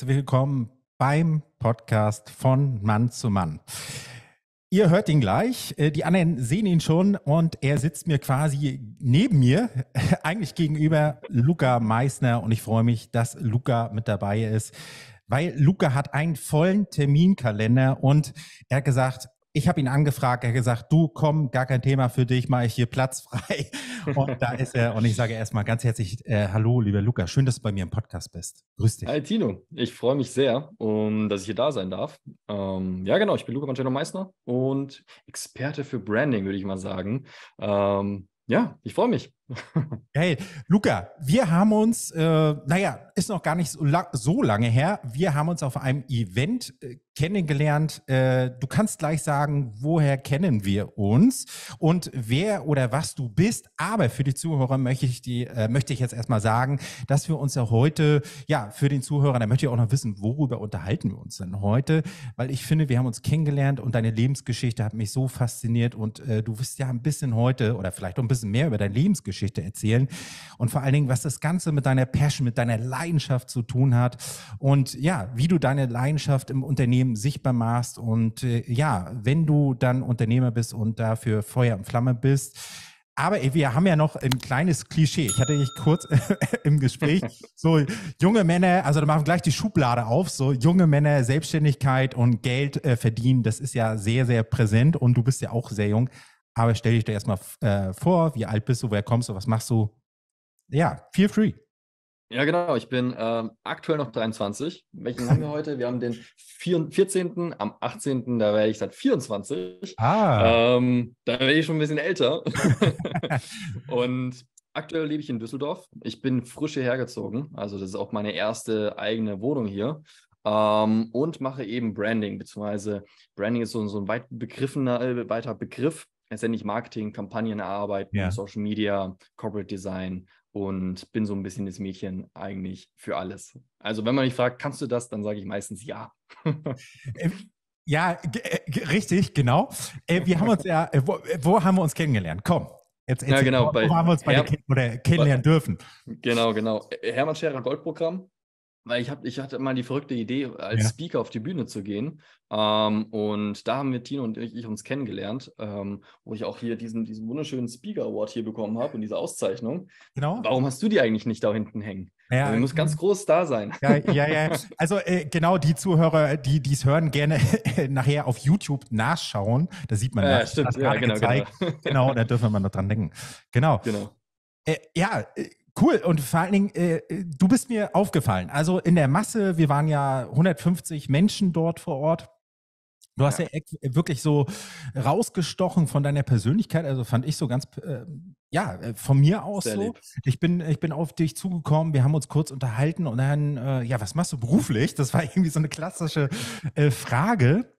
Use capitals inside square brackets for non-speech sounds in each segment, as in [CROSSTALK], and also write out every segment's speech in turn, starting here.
herzlich willkommen beim Podcast von Mann zu Mann. Ihr hört ihn gleich, äh, die anderen sehen ihn schon und er sitzt mir quasi neben mir, [LAUGHS] eigentlich gegenüber Luca Meissner und ich freue mich, dass Luca mit dabei ist, weil Luca hat einen vollen Terminkalender und er hat gesagt, ich habe ihn angefragt, er hat gesagt, du komm, gar kein Thema für dich, mache ich hier Platz frei. [LAUGHS] Und da ist er. Und ich sage erstmal ganz herzlich äh, Hallo, lieber Luca, schön, dass du bei mir im Podcast bist. Grüß dich. Hi Tino, ich freue mich sehr, um, ähm, dass ich hier da sein darf. Ähm, ja, genau, ich bin Luca Mancheno Meissner und Experte für Branding, würde ich mal sagen. Ähm, ja, ich freue mich. [LAUGHS] Hey, Luca, wir haben uns, äh, naja, ist noch gar nicht so, la so, lange her, wir haben uns auf einem Event äh, kennengelernt. Äh, du kannst gleich sagen, woher kennen wir uns und wer oder was du bist. Aber für die Zuhörer möchte ich, die, äh, möchte ich jetzt erstmal sagen, dass wir uns ja heute, ja, für den Zuhörer, da möchte ich auch noch wissen, worüber unterhalten wir uns denn heute? Weil ich finde, wir haben uns kennengelernt und deine Lebensgeschichte hat mich so fasziniert und äh, du wirst ja ein bisschen heute oder vielleicht auch ein bisschen mehr über deine Lebensgeschichte Geschichte erzählen. Und vor allen Dingen, was das Ganze mit deiner Passion, mit deiner Leidenschaft zu tun hat. Und ja, wie du deine Leidenschaft im Unternehmen sichtbar machst. Und äh, ja, wenn du dann Unternehmer bist und dafür Feuer und Flamme bist, aber wir haben ja noch ein kleines Klischee. Ich hatte dich kurz [LAUGHS] im Gespräch. So junge Männer, also da machen wir gleich die Schublade auf. So junge Männer, Selbstständigkeit und Geld äh, verdienen, das ist ja sehr, sehr präsent. Und du bist ja auch sehr jung. Aber stell dich da erstmal äh, vor, wie alt bist du, woher kommst du, was machst du? Ja, feel free. Ja, genau. Ich bin ähm, aktuell noch 23. Welchen haben wir [LAUGHS] heute? Wir haben den 4, 14. Am 18. Da wäre ich seit 24. Ah. Ähm, da wäre ich schon ein bisschen älter. [LAUGHS] und aktuell lebe ich in Düsseldorf. Ich bin frisch hierher gezogen. Also, das ist auch meine erste eigene Wohnung hier. Ähm, und mache eben Branding, beziehungsweise Branding ist so, so ein weit begriffener, äh, weiter Begriff letztendlich Marketing, Kampagnen erarbeiten, ja. Social Media, Corporate Design und bin so ein bisschen das Mädchen eigentlich für alles. Also wenn man mich fragt, kannst du das, dann sage ich meistens ja. Äh, ja, äh, richtig, genau. Äh, wir haben uns ja, wo, wo haben wir uns kennengelernt? Komm, Jetzt, ja, genau, wo, wo haben wir uns bei Herr, der, oder kennenlernen dürfen. Genau, genau. Hermann Scherer Goldprogramm weil ich, hab, ich hatte mal die verrückte Idee, als ja. Speaker auf die Bühne zu gehen. Ähm, und da haben wir Tino und ich, ich uns kennengelernt, ähm, wo ich auch hier diesen, diesen wunderschönen Speaker Award hier bekommen habe und diese Auszeichnung. Genau. Warum hast du die eigentlich nicht da hinten hängen? Ja, also, muss ganz groß da sein. Ja, ja, ja. Also äh, genau die Zuhörer, die es hören, gerne äh, nachher auf YouTube nachschauen. Da sieht man ja, stimmt. ja, genau, genau. [LAUGHS] genau, da dürfen wir mal noch dran denken. Genau. genau. Äh, ja, äh, Cool und vor allen Dingen, äh, du bist mir aufgefallen. Also in der Masse, wir waren ja 150 Menschen dort vor Ort. Du hast ja, ja e-, wirklich so rausgestochen von deiner Persönlichkeit, also fand ich so ganz, äh, ja, äh, von mir aus Sehr so. Ich bin, ich bin auf dich zugekommen, wir haben uns kurz unterhalten und dann, äh, ja, was machst du beruflich? Das war [LAUGHS] irgendwie so eine klassische äh, Frage.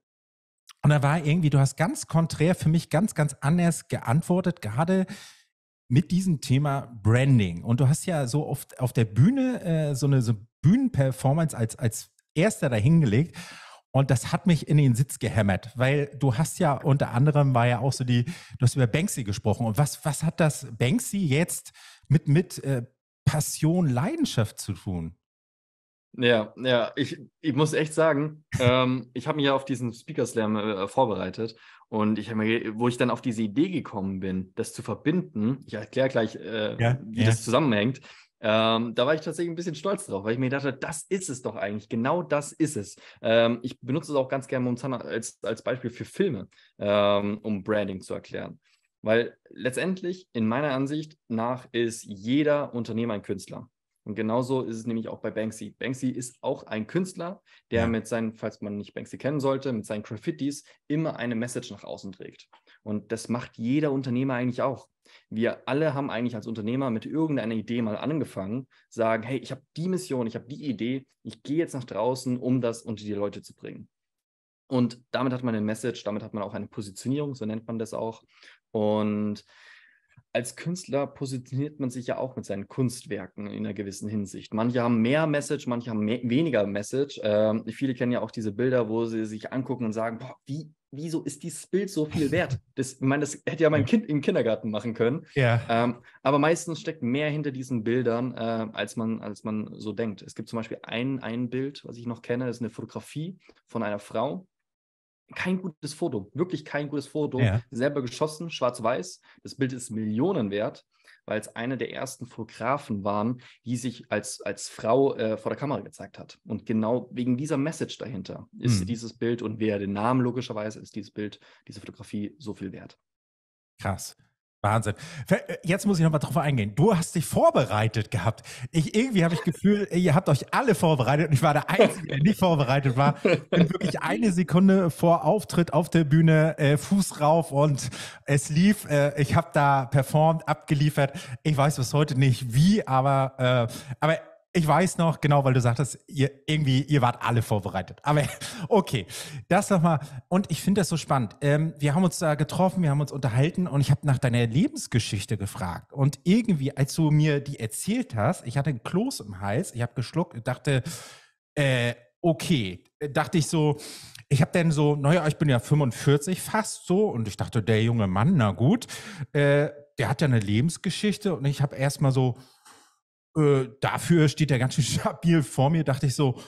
Und da war irgendwie, du hast ganz konträr für mich ganz, ganz anders geantwortet, gerade mit diesem Thema Branding. Und du hast ja so oft auf der Bühne äh, so eine so Bühnenperformance als, als erster dahingelegt. Und das hat mich in den Sitz gehämmert, weil du hast ja unter anderem war ja auch so die, du hast über Banksy gesprochen. Und was, was hat das Banksy jetzt mit, mit äh, Passion, Leidenschaft zu tun? Ja, ja, ich, ich muss echt sagen, ähm, ich habe mich ja auf diesen Speaker Slam äh, vorbereitet und ich mir, wo ich dann auf diese Idee gekommen bin, das zu verbinden, ich erkläre gleich, äh, ja, wie ja. das zusammenhängt, ähm, da war ich tatsächlich ein bisschen stolz drauf, weil ich mir dachte, das ist es doch eigentlich, genau das ist es. Ähm, ich benutze es auch ganz gerne momentan als, als Beispiel für Filme, ähm, um Branding zu erklären. Weil letztendlich, in meiner Ansicht nach, ist jeder Unternehmer ein Künstler. Und genauso ist es nämlich auch bei Banksy. Banksy ist auch ein Künstler, der ja. mit seinen, falls man nicht Banksy kennen sollte, mit seinen Graffitis immer eine Message nach außen trägt. Und das macht jeder Unternehmer eigentlich auch. Wir alle haben eigentlich als Unternehmer mit irgendeiner Idee mal angefangen, sagen, hey, ich habe die Mission, ich habe die Idee, ich gehe jetzt nach draußen, um das unter die Leute zu bringen. Und damit hat man eine Message, damit hat man auch eine Positionierung, so nennt man das auch. Und als Künstler positioniert man sich ja auch mit seinen Kunstwerken in einer gewissen Hinsicht. Manche haben mehr Message, manche haben mehr, weniger Message. Ähm, viele kennen ja auch diese Bilder, wo sie sich angucken und sagen, boah, wie, wieso ist dieses Bild so viel [LAUGHS] wert? Das, ich meine, das hätte ja mein Kind im Kindergarten machen können. Ja. Ähm, aber meistens steckt mehr hinter diesen Bildern, äh, als, man, als man so denkt. Es gibt zum Beispiel ein, ein Bild, was ich noch kenne, das ist eine Fotografie von einer Frau, kein gutes Foto, wirklich kein gutes Foto. Ja. Selber geschossen, schwarz-weiß. Das Bild ist Millionen wert, weil es eine der ersten Fotografen waren, die sich als, als Frau äh, vor der Kamera gezeigt hat. Und genau wegen dieser Message dahinter ist mhm. dieses Bild und wer den Namen logischerweise ist dieses Bild, diese Fotografie so viel wert. Krass. Wahnsinn. Äh, jetzt muss ich nochmal drauf eingehen. Du hast dich vorbereitet gehabt. Ich, irgendwie habe ich Gefühl, ihr habt euch alle vorbereitet und ich war der Einzige, der nicht vorbereitet war. Bin wirklich eine Sekunde vor Auftritt auf der Bühne, äh, Fuß rauf und es lief. Äh, ich habe da performt, abgeliefert. Ich weiß bis heute nicht wie, aber, äh, aber ich weiß noch, genau, weil du sagtest, ihr irgendwie, ihr wart alle vorbereitet. Aber [LAUGHS] okay, das nochmal. Und ich finde das so spannend. Ähm, wir haben uns da getroffen, wir haben uns unterhalten und ich habe nach deiner Lebensgeschichte gefragt. Und irgendwie, als du mir die erzählt hast, ich hatte einen Kloß im Hals, ich habe geschluckt und dachte, äh, okay, dachte ich so, ich habe dann so, naja, ich bin ja 45 fast so und ich dachte, der junge Mann, na gut, äh, der hat ja eine Lebensgeschichte und ich habe erstmal so, äh, dafür steht er ganz schön [LAUGHS] stabil vor mir, dachte ich so,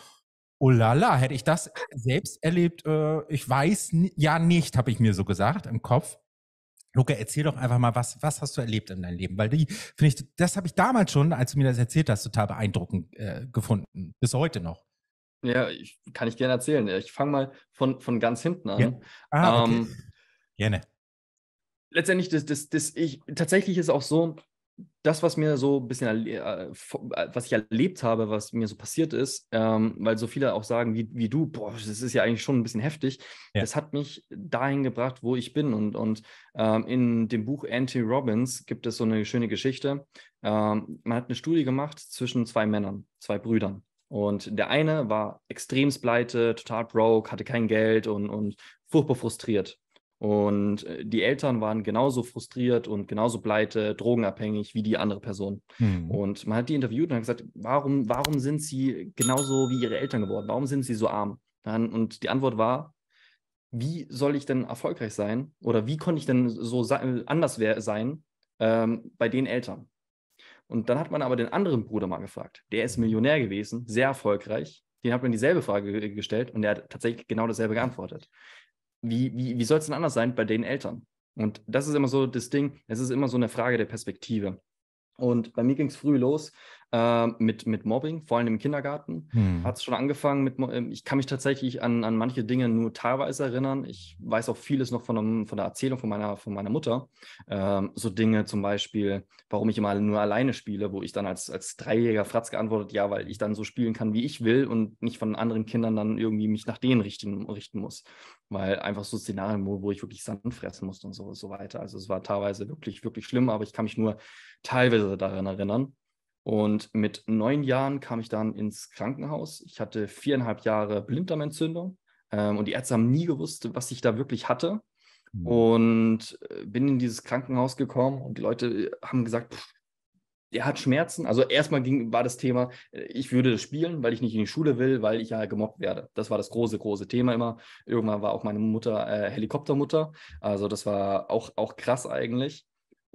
oh lala, hätte ich das selbst erlebt, äh, ich weiß ja nicht, habe ich mir so gesagt im Kopf. Luca, erzähl doch einfach mal, was, was hast du erlebt in deinem Leben? Weil die, finde ich, das habe ich damals schon, als du mir das erzählt hast, total beeindruckend äh, gefunden. Bis heute noch. Ja, ich, kann ich gerne erzählen. Ich fange mal von, von ganz hinten an. Ja. Ah, okay. Ähm, gerne. Letztendlich, das, das, das ich, tatsächlich ist auch so, das, was mir so ein bisschen, äh, äh, was ich erlebt habe, was mir so passiert ist, ähm, weil so viele auch sagen, wie, wie du, boah, das ist ja eigentlich schon ein bisschen heftig, ja. das hat mich dahin gebracht, wo ich bin. Und, und ähm, in dem Buch Anti-Robbins gibt es so eine schöne Geschichte. Ähm, man hat eine Studie gemacht zwischen zwei Männern, zwei Brüdern. Und der eine war extremst pleite, total broke, hatte kein Geld und, und furchtbar frustriert. Und äh, die Eltern waren genauso frustriert und genauso pleite, drogenabhängig wie die andere Person. Mhm. Und man hat die interviewt und hat gesagt, warum, warum sind sie genauso wie ihre Eltern geworden? Warum sind sie so arm? und die Antwort war, wie soll ich denn erfolgreich sein? Oder wie konnte ich denn so anders sein ähm, bei den Eltern? Und dann hat man aber den anderen Bruder mal gefragt. Der ist Millionär gewesen, sehr erfolgreich. Den hat man dieselbe Frage gestellt und der hat tatsächlich genau dasselbe geantwortet wie, wie, wie soll es denn anders sein bei den Eltern? Und das ist immer so das Ding, es ist immer so eine Frage der Perspektive. Und bei mir ging es früh los äh, mit, mit Mobbing, vor allem im Kindergarten. Hm. Hat es schon angefangen mit ähm, Ich kann mich tatsächlich an, an manche Dinge nur teilweise erinnern. Ich weiß auch vieles noch von, von der Erzählung von meiner, von meiner Mutter. Ähm, so Dinge zum Beispiel, warum ich immer nur alleine spiele, wo ich dann als, als Dreijähriger Fratz geantwortet, ja, weil ich dann so spielen kann, wie ich will und nicht von anderen Kindern dann irgendwie mich nach denen richten, richten muss. Weil einfach so Szenarien, wo, wo ich wirklich Sand fressen musste und so, so weiter. Also es war teilweise wirklich, wirklich schlimm, aber ich kann mich nur teilweise daran erinnern. Und mit neun Jahren kam ich dann ins Krankenhaus. Ich hatte viereinhalb Jahre Blinddarmentzündung ähm, und die Ärzte haben nie gewusst, was ich da wirklich hatte. Mhm. Und äh, bin in dieses Krankenhaus gekommen und die Leute äh, haben gesagt, pff, er hat Schmerzen. Also erstmal ging, war das Thema, äh, ich würde das spielen, weil ich nicht in die Schule will, weil ich ja gemobbt werde. Das war das große, große Thema immer. Irgendwann war auch meine Mutter äh, Helikoptermutter. Also das war auch, auch krass eigentlich.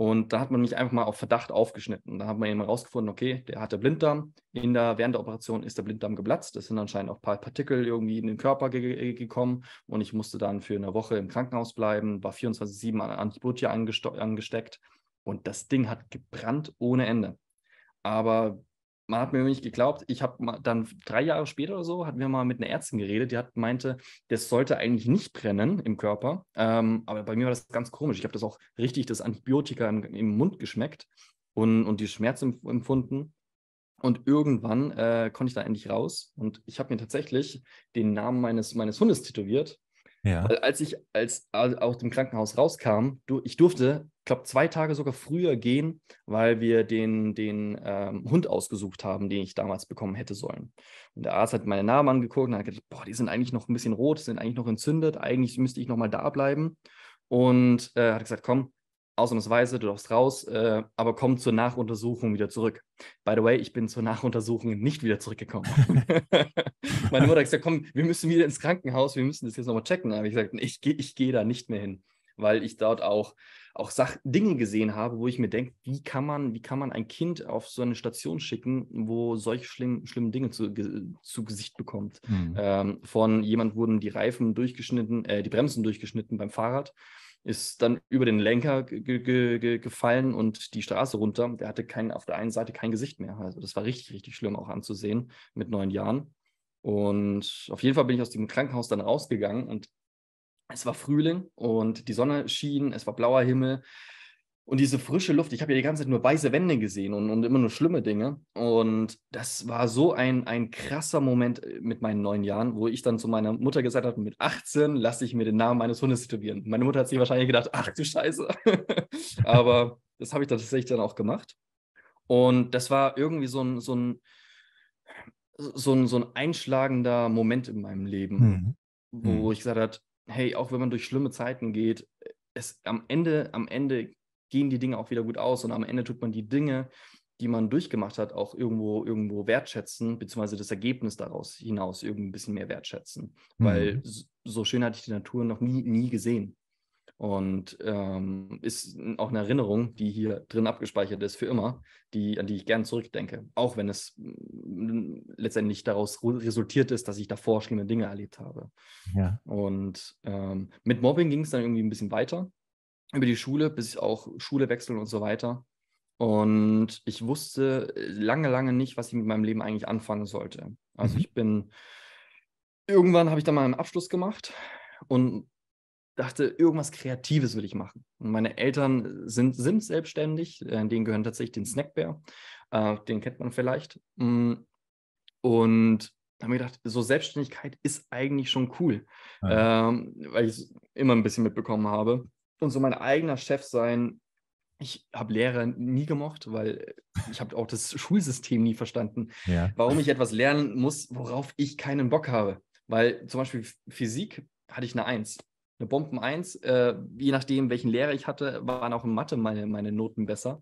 Und da hat man mich einfach mal auf Verdacht aufgeschnitten. Da hat man eben rausgefunden, okay, der hatte Blinddarm. In der, während der Operation ist der Blinddarm geplatzt. Es sind anscheinend auch ein paar Partikel irgendwie in den Körper ge äh, gekommen. Und ich musste dann für eine Woche im Krankenhaus bleiben, war 24-7 an Antibiotika angesteckt. Und das Ding hat gebrannt ohne Ende. Aber man hat mir nicht geglaubt. Ich habe dann drei Jahre später oder so, hatten wir mal mit einer Ärztin geredet, die hat, meinte, das sollte eigentlich nicht brennen im Körper. Ähm, aber bei mir war das ganz komisch. Ich habe das auch richtig, das Antibiotika in, im Mund geschmeckt und, und die Schmerzen empfunden. Und irgendwann äh, konnte ich da endlich raus. Und ich habe mir tatsächlich den Namen meines, meines Hundes tätowiert. Ja. als ich als, als aus dem Krankenhaus rauskam, du, ich durfte, glaube zwei Tage sogar früher gehen, weil wir den, den ähm, Hund ausgesucht haben, den ich damals bekommen hätte sollen. Und der Arzt hat meine Narben angeguckt und hat gedacht, boah, die sind eigentlich noch ein bisschen rot, sind eigentlich noch entzündet, eigentlich müsste ich noch mal da bleiben. Und äh, hat gesagt, komm, ausnahmsweise, du darfst raus, äh, aber komm zur Nachuntersuchung wieder zurück. By the way, ich bin zur Nachuntersuchung nicht wieder zurückgekommen. [LAUGHS] Meine Mutter hat gesagt, komm, wir müssen wieder ins Krankenhaus, wir müssen das jetzt nochmal checken. Aber ich gesagt, ich, gehe geh da nicht mehr hin, weil ich dort auch, auch Sach Dinge gesehen habe, wo ich mir denke, wie kann man, wie kann man ein Kind auf so eine Station schicken, wo solche schlimm, schlimmen Dinge zu, ge zu Gesicht bekommt. Mhm. Ähm, von jemand wurden die Reifen durchgeschnitten, äh, die Bremsen durchgeschnitten beim Fahrrad ist dann über den Lenker ge ge gefallen und die Straße runter. Der hatte kein, auf der einen Seite kein Gesicht mehr. Also das war richtig, richtig schlimm auch anzusehen mit neun Jahren. Und auf jeden Fall bin ich aus dem Krankenhaus dann rausgegangen und es war Frühling und die Sonne schien, es war blauer Himmel. Und diese frische Luft, ich habe ja die ganze Zeit nur weiße Wände gesehen und, und immer nur schlimme Dinge. Und das war so ein, ein krasser Moment äh, mit meinen neun Jahren, wo ich dann zu meiner Mutter gesagt habe, mit 18 lasse ich mir den Namen meines Hundes tätowieren. Meine Mutter hat sich wahrscheinlich gedacht, ach du Scheiße. [LAUGHS] Aber das habe ich tatsächlich dann auch gemacht. Und das war irgendwie so ein, so ein, so ein, so ein einschlagender Moment in meinem Leben, mhm. wo mhm. ich gesagt habe, hey, auch wenn man durch schlimme Zeiten geht, es, am Ende, am Ende gehen die Dinge auch wieder gut aus und am Ende tut man die Dinge, die man durchgemacht hat, auch irgendwo, irgendwo wertschätzen, beziehungsweise das Ergebnis daraus hinaus irgendwie ein bisschen mehr wertschätzen. Mhm. Weil so schön hatte ich die Natur noch nie, nie gesehen. Und ähm, ist auch eine Erinnerung, die hier drin abgespeichert ist für immer, die, an die ich gern zurückdenke. Auch wenn es letztendlich daraus resultiert ist, dass ich davor schlimme Dinge erlebt habe. Ja. Und ähm, mit Mobbing ging es dann irgendwie ein bisschen weiter über die Schule, bis ich auch Schule wechseln und so weiter. Und ich wusste äh, lange, lange nicht, was ich mit meinem Leben eigentlich anfangen sollte. Also mhm. ich bin, irgendwann habe ich dann mal einen Abschluss gemacht und dachte, irgendwas Kreatives will ich machen. Und meine Eltern sind, sind selbstständig, äh, denen gehören tatsächlich den Snackbär, äh, den kennt man vielleicht. Mm, und da habe ich gedacht, so Selbstständigkeit ist eigentlich schon cool, ja. ähm, weil ich es immer ein bisschen mitbekommen habe und so mein eigener Chef sein. Ich habe Lehrer nie gemocht, weil ich habe auch das Schulsystem nie verstanden, ja. warum ich etwas lernen muss, worauf ich keinen Bock habe. Weil zum Beispiel Physik hatte ich eine Eins, eine Bomben Eins. Äh, je nachdem, welchen Lehrer ich hatte, waren auch in Mathe meine, meine Noten besser.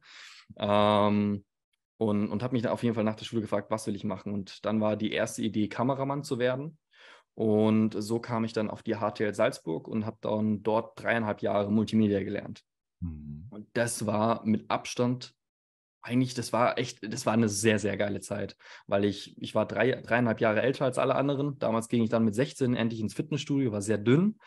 Ähm, und, und habe mich auf jeden Fall nach der Schule gefragt, was will ich machen? Und dann war die erste Idee, Kameramann zu werden. Und so kam ich dann auf die HTL Salzburg und habe dann dort dreieinhalb Jahre Multimedia gelernt. Mhm. Und das war mit Abstand eigentlich, das war echt, das war eine sehr, sehr geile Zeit, weil ich, ich war drei, dreieinhalb Jahre älter als alle anderen. Damals ging ich dann mit 16 endlich ins Fitnessstudio, war sehr dünn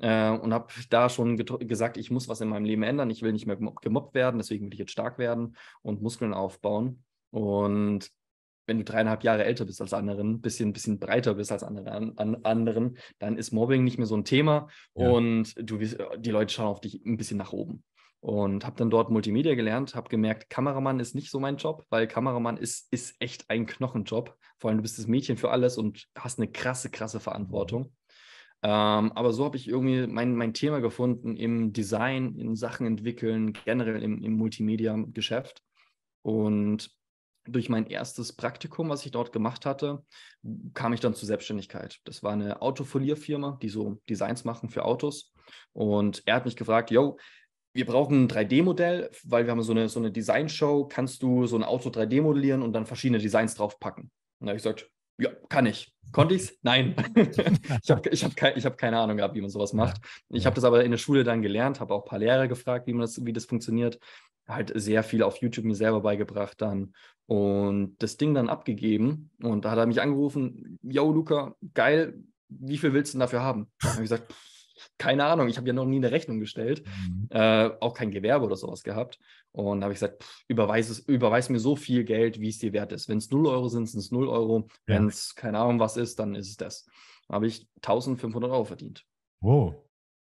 äh, und habe da schon gesagt, ich muss was in meinem Leben ändern, ich will nicht mehr gemobbt werden, deswegen will ich jetzt stark werden und Muskeln aufbauen. Und wenn du dreieinhalb Jahre älter bist als anderen, ein bisschen, bisschen breiter bist als andere, an, anderen, dann ist Mobbing nicht mehr so ein Thema ja. und du, die Leute schauen auf dich ein bisschen nach oben. Und habe dann dort Multimedia gelernt, habe gemerkt, Kameramann ist nicht so mein Job, weil Kameramann ist, ist echt ein Knochenjob. Vor allem, du bist das Mädchen für alles und hast eine krasse, krasse Verantwortung. Ähm, aber so habe ich irgendwie mein, mein Thema gefunden im Design, in Sachen entwickeln, generell im, im Multimedia-Geschäft. Und durch mein erstes Praktikum, was ich dort gemacht hatte, kam ich dann zur Selbstständigkeit. Das war eine Autofolierfirma, die so Designs machen für Autos. Und er hat mich gefragt, yo, wir brauchen ein 3D-Modell, weil wir haben so eine, so eine design Kannst du so ein Auto 3D modellieren und dann verschiedene Designs draufpacken? Und da habe ich gesagt, ja, kann ich. Konnte ich's? Nein. ich [LAUGHS] habe ich hab kein, hab keine Ahnung gehabt, wie man sowas macht. Ich habe das aber in der Schule dann gelernt, habe auch ein paar Lehrer gefragt, wie, man das, wie das funktioniert. Halt sehr viel auf YouTube mir selber beigebracht dann und das Ding dann abgegeben. Und da hat er mich angerufen: Yo, Luca, geil, wie viel willst du denn dafür haben? Da habe ich gesagt: keine Ahnung, ich habe ja noch nie eine Rechnung gestellt, mhm. äh, auch kein Gewerbe oder sowas gehabt. Und da habe ich gesagt, pff, überweis, es, überweis mir so viel Geld, wie es dir wert ist. Wenn es 0 Euro sind, sind es 0 Euro. Ja. Wenn es keine Ahnung was ist, dann ist es das. Habe ich 1500 Euro verdient. Wow.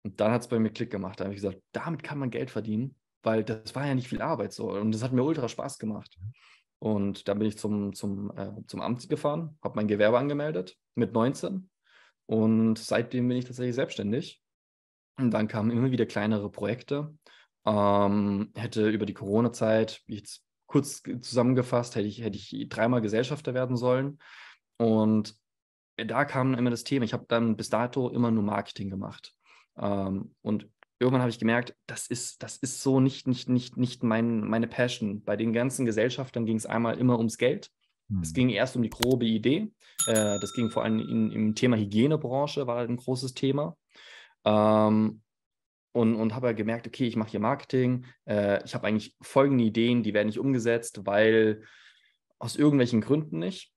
Und dann hat es bei mir Klick gemacht. Da habe ich gesagt, damit kann man Geld verdienen, weil das war ja nicht viel Arbeit so. Und das hat mir ultra Spaß gemacht. Mhm. Und dann bin ich zum, zum, äh, zum Amt gefahren, habe mein Gewerbe angemeldet mit 19 und seitdem bin ich tatsächlich selbstständig. Und dann kamen immer wieder kleinere Projekte. Ähm, hätte über die Corona-Zeit, jetzt kurz zusammengefasst, hätte ich, hätte ich dreimal Gesellschafter werden sollen. Und da kam immer das Thema. Ich habe dann bis dato immer nur Marketing gemacht. Ähm, und irgendwann habe ich gemerkt, das ist, das ist so nicht, nicht, nicht, nicht mein, meine Passion. Bei den ganzen Gesellschaftern ging es einmal immer ums Geld. Mhm. Es hm. ging erst um die grobe Idee. Äh, das ging vor allem in, im Thema Hygienebranche, war ein großes Thema. Ähm, und, und habe halt gemerkt, okay, ich mache hier Marketing. Äh, ich habe eigentlich folgende Ideen, die werden nicht umgesetzt, weil aus irgendwelchen Gründen nicht.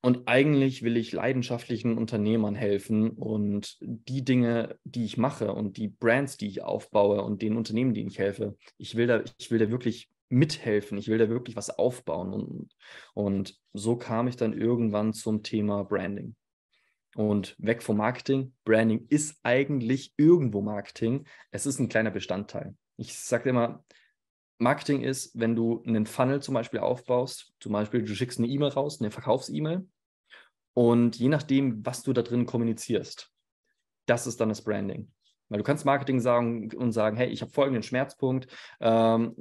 Und eigentlich will ich leidenschaftlichen Unternehmern helfen und die Dinge, die ich mache und die Brands, die ich aufbaue und den Unternehmen, denen ich helfe, ich will da, ich will da wirklich mithelfen, ich will da wirklich was aufbauen. Und, und so kam ich dann irgendwann zum Thema Branding. Und weg vom Marketing. Branding ist eigentlich irgendwo Marketing. Es ist ein kleiner Bestandteil. Ich sage immer, Marketing ist, wenn du einen Funnel zum Beispiel aufbaust, zum Beispiel du schickst eine E-Mail raus, eine Verkaufs-E-Mail, und je nachdem, was du da drin kommunizierst, das ist dann das Branding. Weil du kannst Marketing sagen und sagen, hey, ich habe folgenden Schmerzpunkt, ähm,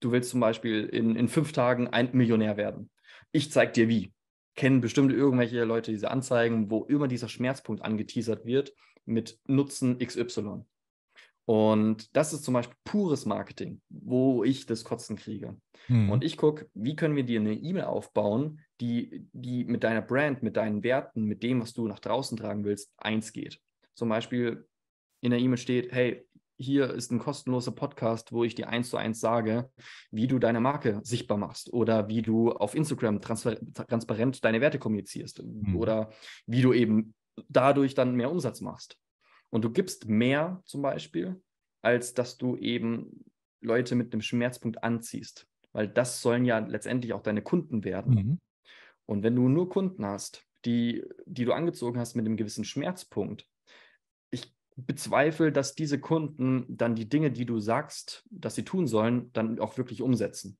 du willst zum Beispiel in, in fünf Tagen ein Millionär werden. Ich zeige dir wie. Kennen bestimmt irgendwelche Leute diese Anzeigen, wo immer dieser Schmerzpunkt angeteasert wird mit Nutzen XY. Und das ist zum Beispiel pures Marketing, wo ich das Kotzen kriege. Hm. Und ich gucke, wie können wir dir eine E-Mail aufbauen, die, die mit deiner Brand, mit deinen Werten, mit dem, was du nach draußen tragen willst, eins geht. Zum Beispiel in der E-Mail steht, hey, hier ist ein kostenloser Podcast, wo ich dir eins zu eins sage, wie du deine Marke sichtbar machst oder wie du auf Instagram transfer transparent deine Werte kommunizierst mhm. oder wie du eben dadurch dann mehr Umsatz machst. Und du gibst mehr zum Beispiel, als dass du eben Leute mit einem Schmerzpunkt anziehst, weil das sollen ja letztendlich auch deine Kunden werden. Mhm. Und wenn du nur Kunden hast, die, die du angezogen hast mit einem gewissen Schmerzpunkt, bezweifle, dass diese Kunden dann die Dinge, die du sagst, dass sie tun sollen, dann auch wirklich umsetzen.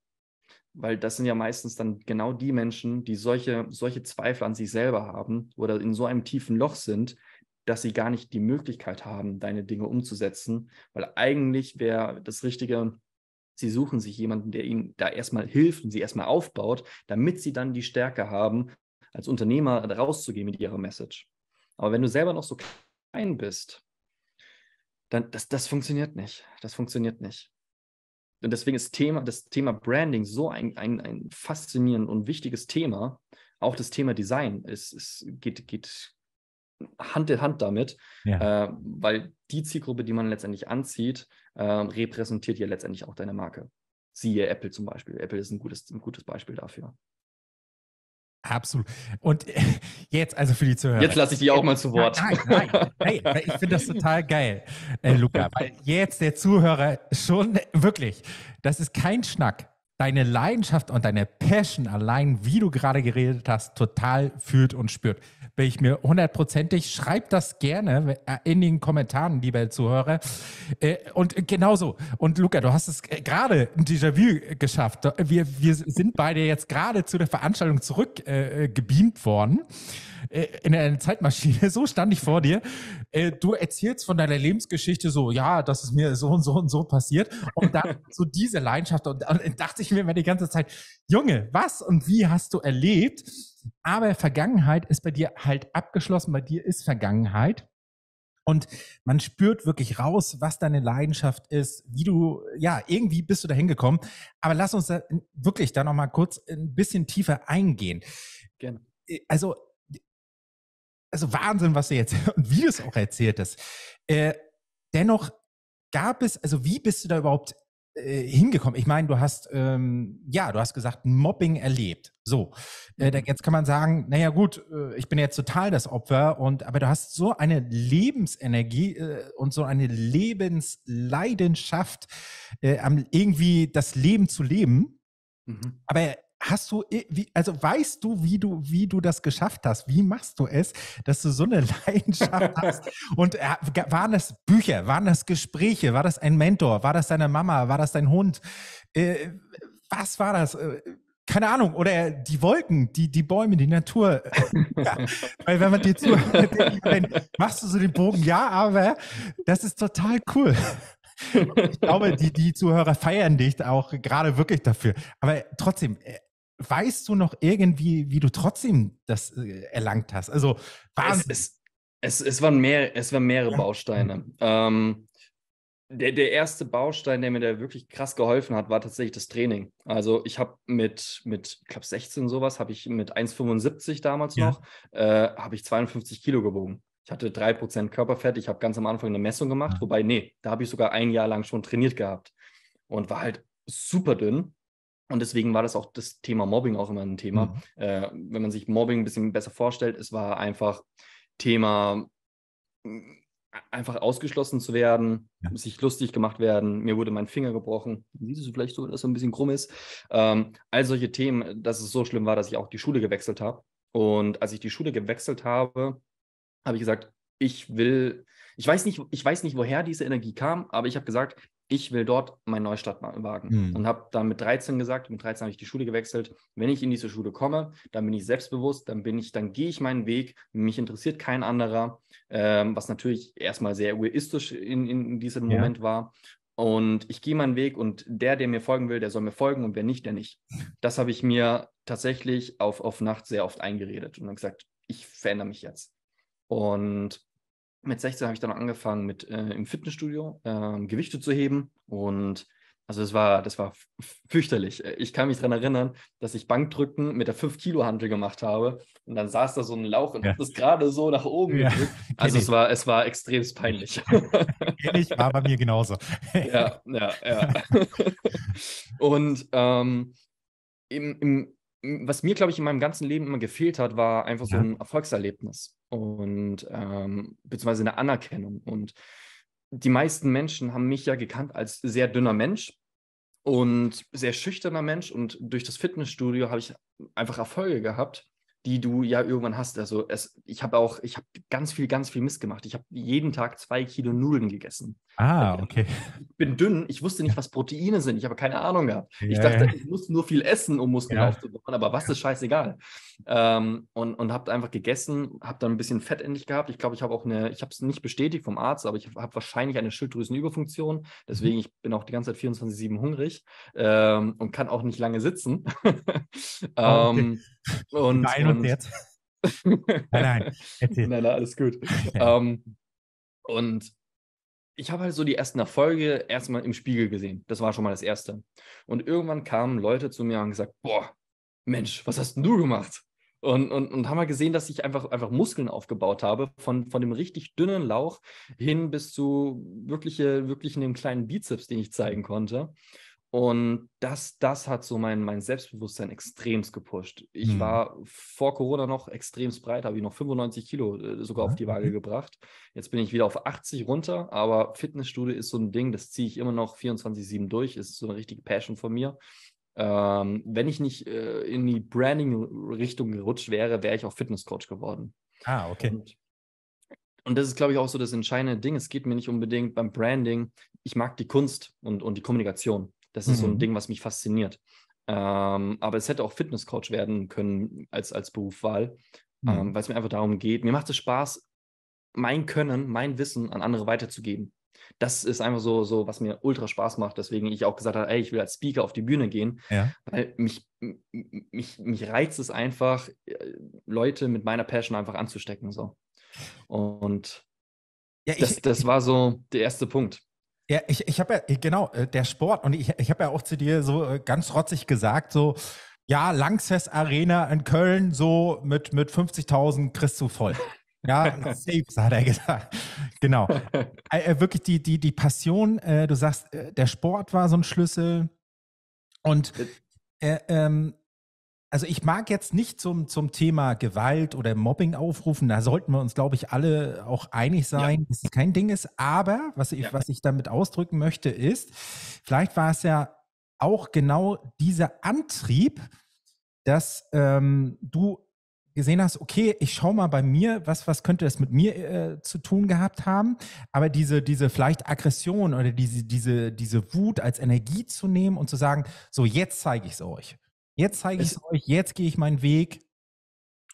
Weil das sind ja meistens dann genau die Menschen, die solche, solche Zweifel an sich selber haben oder in so einem tiefen Loch sind, dass sie gar nicht die Möglichkeit haben, deine Dinge umzusetzen. Weil eigentlich wäre das Richtige, sie suchen sich jemanden, der ihnen da erstmal hilft und sie erstmal aufbaut, damit sie dann die Stärke haben, als Unternehmer rauszugehen mit ihrer Message. Aber wenn du selber noch so klein bist, dann das, das funktioniert nicht. Das funktioniert nicht. Und deswegen ist Thema, das Thema Branding so ein, ein, ein faszinierendes und wichtiges Thema. Auch das Thema Design es, es geht, geht Hand in Hand damit, ja. äh, weil die Zielgruppe, die man letztendlich anzieht, äh, repräsentiert ja letztendlich auch deine Marke. Siehe Apple zum Beispiel. Apple ist ein gutes, ein gutes Beispiel dafür. Absolut. Und äh, jetzt, also für die Zuhörer. Jetzt lasse ich die auch mal zu Wort. Nein, nein, nein. nein ich finde das total geil, äh, Luca. Weil jetzt der Zuhörer schon wirklich, das ist kein Schnack. Deine Leidenschaft und deine Passion allein, wie du gerade geredet hast, total fühlt und spürt bin ich mir hundertprozentig. Schreibt das gerne äh, in den Kommentaren, liebe Zuhörer. Äh, und genauso. Und Luca, du hast es äh, gerade ein Déjà-vu geschafft. Wir, wir sind beide jetzt gerade zu der Veranstaltung zurückgebeamt worden. In einer Zeitmaschine, [LAUGHS] so stand ich vor dir. Du erzählst von deiner Lebensgeschichte so, ja, das ist mir so und so und so passiert. Und dann [LAUGHS] so diese Leidenschaft. Und, dann dachte ich mir immer die ganze Zeit, Junge, was und wie hast du erlebt? Aber Vergangenheit ist bei dir halt abgeschlossen, bei dir ist Vergangenheit. Und man spürt wirklich raus, was deine Leidenschaft ist, wie du, ja, irgendwie bist du da hingekommen. Aber lass uns da wirklich da nochmal kurz ein bisschen tiefer eingehen. Gerne. Äh, also, also Wahnsinn, was du jetzt [LAUGHS] und wie du es auch erzählt hast. Äh, dennoch gab es, also wie bist du da überhaupt äh, hingekommen? Ich meine, du hast, ähm, ja, du hast gesagt, Mobbing erlebt. So, äh, mhm. jetzt kann man sagen, naja gut, äh, ich bin jetzt total das Opfer und aber du hast so eine Lebensenergie äh, und so eine Lebensleidenschaft, äh, am, irgendwie das Leben zu leben. Mhm. Aber Hast du, wie, also weißt du, wie du, wie du das geschafft hast? Wie machst du es, dass du so eine [LAUGHS] Leidenschaft hast? Und äh, waren das Bücher, waren das Gespräche, war das ein Mentor, war das deine Mama, war das dein Hund? Äh, was war das? Äh, keine Ahnung, oder die Wolken, die, die Bäume, die Natur. Äh, ja, [LAUGHS] weil wenn man dir zuhört, machst du so den Bogen, ja, aber das ist total cool. Ich glaube, die, die Zuhörer feiern dich auch gerade wirklich dafür. Aber trotzdem, äh, weißt du noch irgendwie, wie du trotzdem das äh, erlangt hast? Also Es, es, es, es, waren, mehr, es waren mehrere ja. Bausteine. Ähm, der, der erste Baustein, der mir da wirklich krass geholfen hat, war tatsächlich das Training. Also ich habe mit, mit, ich glaube 16 sowas, habe ich mit 1,75 damals ja. noch, äh, habe ich 52 Kilo gewogen. Ich hatte 3% Körperfett. Ich habe ganz am Anfang eine Messung gemacht, wobei, nee, da habe ich sogar ein Jahr lang schon trainiert gehabt und war halt super dünn und deswegen war das auch das Thema Mobbing auch immer ein Thema. Mhm. Äh, wenn man sich Mobbing ein bisschen besser vorstellt, es war einfach Thema, äh, einfach ausgeschlossen zu werden, ja. sich lustig gemacht werden. Mir wurde mein Finger gebrochen. Siehst du vielleicht so, dass er ein bisschen krumm ist? Ähm, all solche Themen, dass es so schlimm war, dass ich auch die Schule gewechselt habe. Und als ich die Schule gewechselt habe, habe ich gesagt, ich will, ich weiß nicht, ich weiß nicht, woher diese Energie kam, aber ich habe gesagt, ich will dort meinen Neustart wagen. Mhm. Und habe dann mit 13 gesagt, mit 13 habe ich die Schule gewechselt, wenn ich in diese Schule komme, dann bin ich selbstbewusst, dann bin ich, dann gehe ich meinen Weg, mich interessiert kein anderer, ähm, was natürlich erstmal sehr egoistisch in, in diesem ja. Moment war. Und ich gehe meinen Weg und der, der mir folgen will, der soll mir folgen und wer nicht, der nicht. Das habe ich mir tatsächlich auf, auf Nacht sehr oft eingeredet und dann gesagt, ich verändere mich jetzt. Und mit 16 habe ich dann angefangen, mit äh, im Fitnessstudio äh, Gewichte zu heben. Und also das war, das war fürchterlich. Äh, ich kann mich daran erinnern, dass ich Bankdrücken mit der 5-Kilo-Hantel gemacht habe. Und dann saß da so ein Lauch und ja. hat das gerade so nach oben ja. gedrückt. [LAUGHS] Also es war, es war extrem peinlich. Ähnlich [LAUGHS] war bei mir genauso. ja, ja, ja. [LAUGHS] und ähm, im, im, was mir, glaube ich, in meinem ganzen Leben immer gefehlt hat, war einfach ja. so ein Erfolgserlebnis und ähm, beziehungsweise eine Anerkennung. Und die meisten Menschen haben mich ja gekannt als sehr dünner Mensch und sehr schüchterner Mensch. Und durch das Fitnessstudio habe ich einfach Erfolge gehabt, die du ja irgendwann hast. Also es, ich habe auch, ich habe ganz viel, ganz viel Mist gemacht. Ich habe jeden Tag zwei Kilo Nudeln gegessen. Ah, okay. Ich bin dünn, ich wusste nicht, was Proteine sind, ich habe keine Ahnung gehabt. Yeah. Ich dachte, ich muss nur viel essen, um Muskeln ja. aufzubauen, aber was ist scheißegal. Ähm, und und habe einfach gegessen, habe dann ein bisschen Fett endlich gehabt. Ich glaube, ich habe auch eine, ich habe es nicht bestätigt vom Arzt, aber ich habe wahrscheinlich eine Schilddrüsenüberfunktion. Deswegen, mhm. ich bin auch die ganze Zeit 24-7 hungrig ähm, und kann auch nicht lange sitzen. [LAUGHS] Oh, ähm, okay. und, nein, und, und jetzt. [LAUGHS] nein, nein, nein, nein, alles gut. Okay. [LAUGHS] Ähm, und ich habe halt so die ersten Erfolge erstmal im Spiegel gesehen. Das war schon mal das Erste. Und irgendwann kamen Leute zu mir und gesagt, boah, Mensch, was hast denn du gemacht? Und, und, und haben mal halt gesehen, dass ich einfach, einfach Muskeln aufgebaut habe, von, von dem richtig dünnen Lauch hin bis zu wirkliche, wirklich einem kleinen Bizeps, den ich zeigen konnte. Und das, das hat so mein, mein Selbstbewusstsein extremst gepusht. Ich mhm. war vor Corona noch extremst breit, habe ich noch 95 Kilo äh, sogar auf ah, die Waage gebracht. Jetzt bin ich wieder auf 80 runter, aber Fitnessstudio ist so ein Ding, das ziehe ich immer noch 24-7 durch. ist so eine richtige Passion von mir. Ähm, wenn ich nicht äh, in die Branding-Richtung gerutscht wäre, wäre ich auch Fitnesscoach geworden. Ah, okay. Und und das ist, glaube ich, auch so das entscheidende Ding. Es geht mir nicht unbedingt beim Branding. Ich mag die Kunst und, und die Kommunikation. Das mhm. ist so ein mhm. Ding, was mich fasziniert. Ähm, aber es hätte auch Fitnesscoach werden können als, als Berufwahl, mhm. ähm, weil es mir einfach darum geht. Mir macht es Spaß, mein Können, mein Wissen an andere weiterzugeben. Das ist einfach so, so, was mir ultra Spaß macht, deswegen ich auch gesagt habe, ey, ich will als Speaker auf die Bühne gehen, ja. weil mich, mich, mich reizt es einfach, Leute mit meiner Passion einfach anzustecken. So. Und ja, ich, das, das war so der erste Punkt. Ja, ich, ich habe ja, äh, genau, äh, der Sport. Und ich, ich habe ja auch zu dir so äh, ganz rotzig gesagt, so, ja, Lanxess Arena in Köln, so mit, mit 50.000 kriegst du voll. Ja, [LAUGHS] safe, hat er gesagt. Genau. [LAUGHS] wirklich die, die, die Passion, äh, du sagst, der Sport war so ein Schlüssel. Und äh, ähm, also ich mag jetzt nicht zum, zum Thema Gewalt oder Mobbing aufrufen. Da sollten wir uns, glaube ich, alle auch einig sein, ja. dass es kein Ding ist. Aber was ich, ja. was ich damit ausdrücken möchte, ist, vielleicht war es ja auch genau dieser Antrieb, dass ähm, du gesehen hast, okay, ich schaue mal bei mir, was, was könnte das mit mir äh, zu tun gehabt haben. Aber diese, diese vielleicht Aggression oder diese, diese, diese Wut als Energie zu nehmen und zu sagen, so jetzt zeige ich es euch. Jetzt zeige ich es euch, jetzt gehe ich meinen Weg,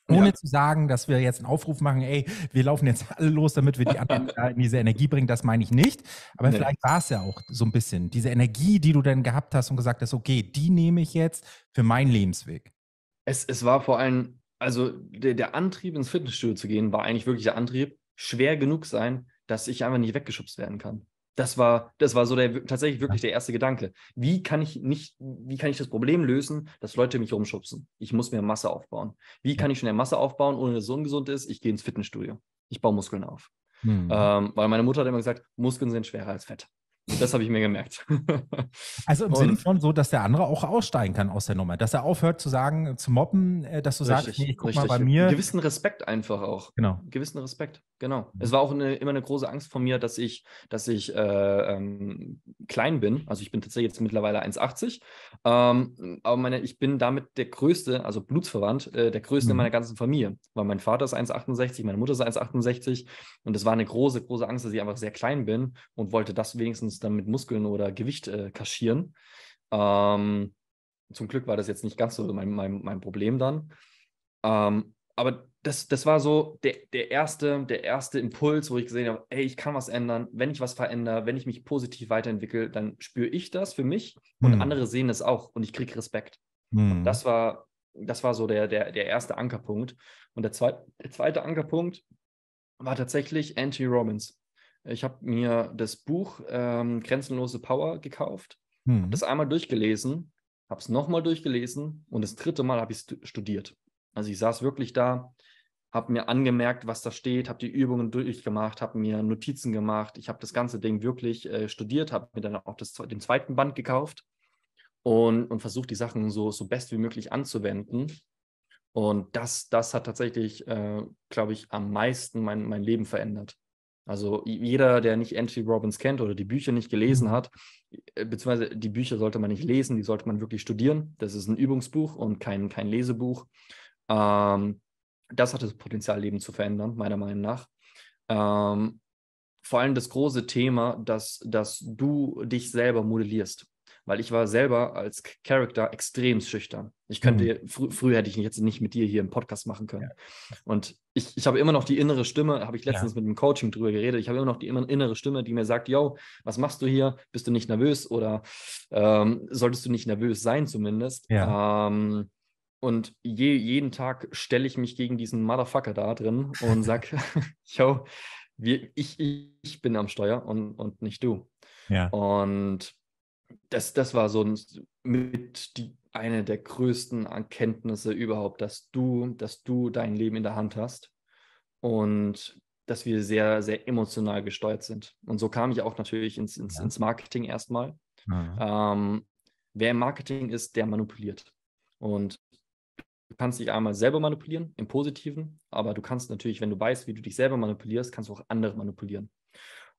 ohne ja. zu sagen, dass wir jetzt einen Aufruf machen, ey, wir laufen jetzt alle los, damit wir die anderen [LAUGHS] in diese Energie bringen, das meine ich nicht. Aber nee. vielleicht war es ja auch so ein bisschen diese Energie, die du dann gehabt hast und gesagt hast, okay, die nehme ich jetzt für meinen Lebensweg. Es, es war vor allem, also der, der Antrieb ins Fitnessstudio zu gehen, war eigentlich wirklich der Antrieb, schwer genug sein, dass ich einfach nicht weggeschubst werden kann. Das war, das war so der, tatsächlich wirklich der erste Gedanke. Wie kann ich nicht, wie kann ich das Problem lösen, dass Leute mich rumschubsen? Ich muss mir Masse aufbauen. Wie kann ich schon eine Masse aufbauen, ohne dass es ungesund ist? Ich gehe ins Fitnessstudio. Ich baue Muskeln auf. Hm. Ähm, weil meine Mutter hat immer gesagt, Muskeln sind schwerer als Fett. Das habe ich mir gemerkt. [LAUGHS] also im Sinne von so, dass der andere auch aussteigen kann aus der Nummer, dass er aufhört zu sagen, zu mobben, äh, dass du richtig, sagst, nee, ich guck richtig. mal bei mir. Gewissen Respekt einfach auch. Genau. Gewissen Respekt, genau. Es war auch eine, immer eine große Angst von mir, dass ich, dass ich äh, ähm, klein bin. Also ich bin tatsächlich jetzt mittlerweile 1,80. Ähm, aber meine, ich bin damit der größte, also blutsverwandt, äh, der größte mhm. in meiner ganzen Familie. Weil mein Vater ist 1,68, meine Mutter ist 1,68 und es war eine große, große Angst, dass ich einfach sehr klein bin und wollte das wenigstens uns dann mit Muskeln oder Gewicht äh, kaschieren. Ähm, zum Glück war das jetzt nicht ganz so mein, mein, mein Problem dann. Ähm, aber das, das war so der, der, erste, der erste Impuls, wo ich gesehen habe, ey, ich kann was ändern. Wenn ich was verändere, wenn ich mich positiv weiterentwickle, dann spüre ich das für mich und hm. andere sehen es auch und ich kriege Respekt. Hm. Das war, das war so der, der, der erste Ankerpunkt. Und der, zweit, der zweite Ankerpunkt war tatsächlich Anthony Robbins. Ich habe mir das Buch ähm, Grenzenlose Power gekauft, hm. das einmal durchgelesen, habe es nochmal durchgelesen und das dritte Mal habe ich es studiert. Also ich saß wirklich da, habe mir angemerkt, was da steht, habe die Übungen durchgemacht, habe mir Notizen gemacht. Ich habe das ganze Ding wirklich äh, studiert, habe mir dann auch das, den zweiten Band gekauft und, und versucht, die Sachen so, so best wie möglich anzuwenden. Und das, das hat tatsächlich, äh, glaube ich, am meisten mein, mein Leben verändert. Also jeder, der nicht Anthony Robbins kennt oder die Bücher nicht gelesen mhm. hat, äh, beziehungsweise die Bücher sollte man nicht lesen, die sollte man wirklich studieren. Das ist ein Übungsbuch und kein, kein Lesebuch. Ähm, das hat das Potenzial, Leben zu verändern, meiner Meinung nach. Ähm, vor allem das große Thema, dass, dass du dich selber modellierst. Weil ich war selber als Character extrem schüchtern. Ich könnte, mhm. fr früher hätte ich jetzt nicht mit dir hier im Podcast machen können. Ja. Und ich, ich habe immer noch die innere Stimme, habe ich letztens ja. mit einem Coaching drüber geredet, ich habe immer noch die innere Stimme, die mir sagt, yo, was machst du hier? Bist du nicht nervös oder ähm, solltest du nicht nervös sein zumindest? Ja. Ähm, und je, jeden Tag stelle ich mich gegen diesen Motherfucker da drin und sage, [LAUGHS] [LAUGHS] yo, wir, ich, ich bin am Steuer und, und nicht du. Ja. Und das, das war so ein, mit die eine der größten Erkenntnisse überhaupt, dass du, dass du dein Leben in der Hand hast und dass wir sehr, sehr emotional gesteuert sind. Und so kam ich auch natürlich ins, ins, ins Marketing erstmal. Mhm. Ähm, wer im Marketing ist, der manipuliert. Und du kannst dich einmal selber manipulieren, im Positiven, aber du kannst natürlich, wenn du weißt, wie du dich selber manipulierst, kannst du auch andere manipulieren.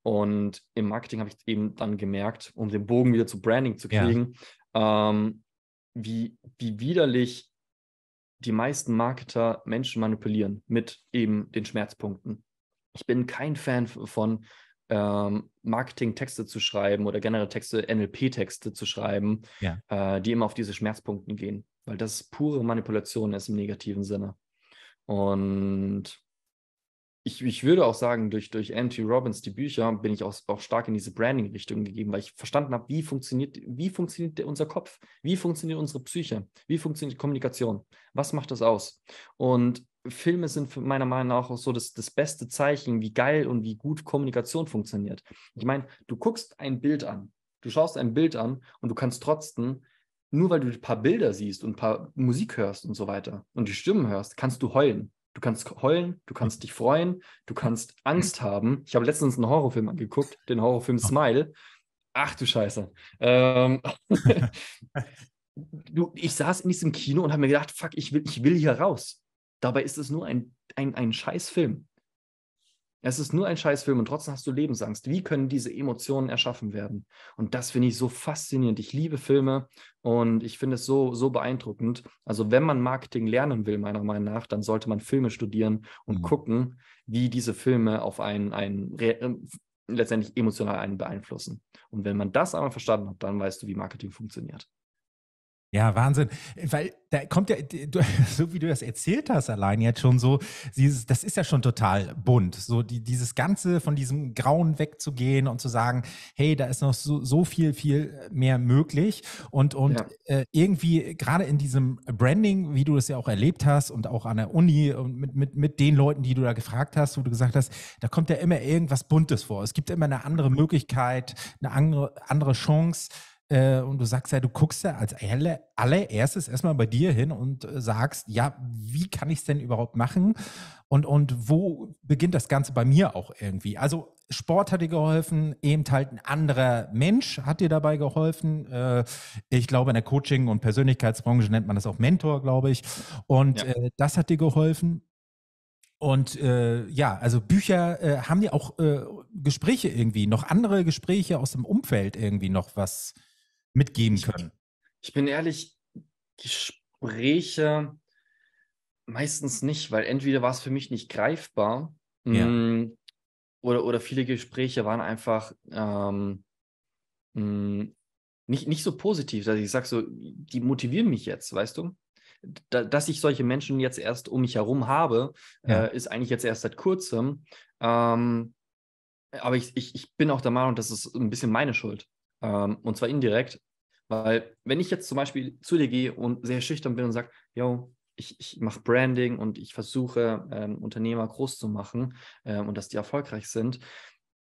Und im Marketing habe ich eben dann gemerkt, um den Bogen wieder zu Branding zu kriegen, ja. ähm, wie, wie widerlich die meisten Marketer Menschen manipulieren mit eben den Schmerzpunkten. Ich bin kein Fan von ähm, Marketing-Texte zu schreiben oder generell Texte, NLP-Texte zu schreiben, ja. äh, die immer auf diese Schmerzpunkten gehen, weil das pure Manipulation ist im negativen Sinne. Und ich, ich würde auch sagen, durch, durch Andrew Robbins die Bücher bin ich auch, auch stark in diese Branding-Richtung gegeben, weil ich verstanden habe, wie funktioniert, wie funktioniert unser Kopf, wie funktioniert unsere Psyche, wie funktioniert Kommunikation, was macht das aus? Und Filme sind meiner Meinung nach auch so das, das beste Zeichen, wie geil und wie gut Kommunikation funktioniert. Ich meine, du guckst ein Bild an, du schaust ein Bild an und du kannst trotzdem nur weil du ein paar Bilder siehst und ein paar Musik hörst und so weiter und die Stimmen hörst, kannst du heulen. Du kannst heulen, du kannst dich freuen, du kannst Angst hm. haben. Ich habe letztens einen Horrorfilm angeguckt, den Horrorfilm Smile. Ach du Scheiße. Ähm, [LAUGHS] du, ich saß in diesem Kino und habe mir gedacht, fuck, ich will, ich will hier raus. Dabei ist es nur ein, ein, ein Scheißfilm. Es ist nur ein Scheißfilm und trotzdem hast du Lebensangst. Wie können diese Emotionen erschaffen werden? Und das finde ich so faszinierend. Ich liebe Filme und ich finde es so, so beeindruckend. Also, wenn man Marketing lernen will, meiner Meinung nach, dann sollte man Filme studieren und mhm. gucken, wie diese Filme auf einen, einen äh, letztendlich emotional einen beeinflussen. Und wenn man das einmal verstanden hat, dann weißt du, wie Marketing funktioniert. Ja, Wahnsinn. Weil da kommt ja, du, [LAUGHS] so wie du das erzählt hast, allein jetzt schon so, dieses, das ist ja schon total bunt. So die, dieses Ganze von diesem Grauen wegzugehen und zu sagen, hey, da ist noch so, so viel, viel mehr möglich. Und, und ja. äh, irgendwie gerade in diesem Branding, wie du das ja auch erlebt hast und auch an der Uni und mit, mit, mit den Leuten, die du da gefragt hast, wo du gesagt hast, da kommt ja immer irgendwas Buntes vor. Es gibt immer eine andere Möglichkeit, eine andere, andere Chance. Äh, und du sagst ja, du guckst ja als alle, allererstes erstmal bei dir hin und äh, sagst, ja, wie kann ich es denn überhaupt machen? Und, und wo beginnt das Ganze bei mir auch irgendwie? Also Sport hat dir geholfen, eben halt ein anderer Mensch hat dir dabei geholfen. Äh, ich glaube, in der Coaching- und Persönlichkeitsbranche nennt man das auch Mentor, glaube ich. Und ja. Äh, das hat dir geholfen. Und äh, ja, also Bücher äh, haben dir auch äh, Gespräche irgendwie, noch andere Gespräche aus dem Umfeld irgendwie noch was mitgeben können? Ich, bin ehrlich, Gespräche meistens nicht, weil entweder war es für mich nicht greifbar ja. Mm, oder, oder viele Gespräche waren einfach ähm, mm, nicht, nicht so positiv, dass also ich sage, so, die motivieren mich jetzt, weißt du? Da, dass ich solche Menschen jetzt erst um mich herum habe, ja. äh, ist eigentlich jetzt erst seit kurzem. Ähm, aber ich, ich, ich bin auch der Meinung, das ist ein bisschen meine Schuld. Ähm, und zwar indirekt, weil wenn ich jetzt zum Beispiel zu dir gehe und sehr schüchtern bin und sage, yo, ich, ich mache Branding und ich versuche, ähm, Unternehmer groß zu machen ähm, und dass die erfolgreich sind,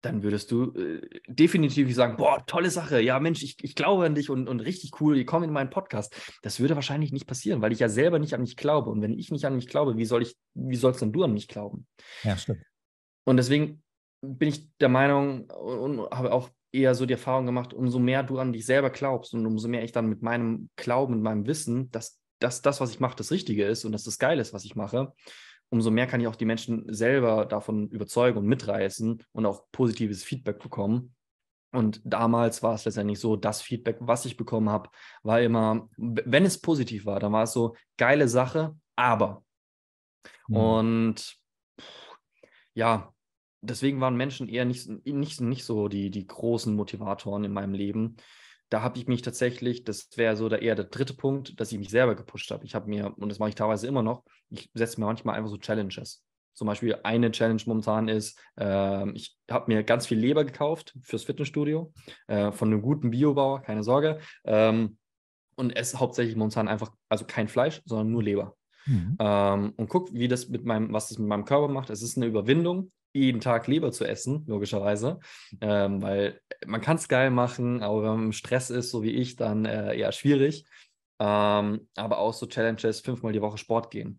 dann würdest du äh, definitiv sagen, boah, tolle Sache, ja Mensch, ich, ich glaube an dich und, und richtig cool, ihr kommt in meinen Podcast. Das würde wahrscheinlich nicht passieren, weil ich ja selber nicht an mich glaube. Und wenn ich nicht an mich glaube, wie soll ich, wie sollst denn du an mich glauben? Ja, stimmt. Und deswegen bin ich der Meinung und habe auch eher so die Erfahrung gemacht, umso mehr du an dich selber glaubst und umso mehr ich dann mit meinem Glauben, mit meinem Wissen, dass, dass das, was ich mache, das Richtige ist und dass das geil ist, was ich mache, umso mehr kann ich auch die Menschen selber davon überzeugen und mitreißen und auch positives Feedback bekommen. Und damals war es letztendlich so, das Feedback, was ich bekommen habe, war immer, wenn es positiv war, dann war es so, geile Sache, aber. Mhm. Und ja, deswegen waren Menschen eher nicht, nicht, nicht so die, die großen Motivatoren in meinem Leben. Da habe ich mich tatsächlich, das wäre so der, eher der dritte Punkt, dass ich mich selber gepusht habe. Ich habe mir, und das mache ich teilweise immer noch, ich setze mir manchmal einfach so Challenges. Zum Beispiel eine Challenge momentan ist, äh, ich habe mir ganz viel Leber gekauft fürs Fitnessstudio äh, von einem guten Biobauer, keine Sorge. Ähm, und esse hauptsächlich momentan einfach, also kein Fleisch, sondern nur Leber. Mhm. Ähm, und guck, wie das mit meinem, was das mit meinem Körper macht. Es ist eine Überwindung, jeden Tag Leber zu essen, logischerweise, ähm, weil man kann es geil machen, aber wenn man im Stress ist, so wie ich, dann äh, eher schwierig. Ähm, aber auch so Challenges, fünfmal die Woche Sport gehen.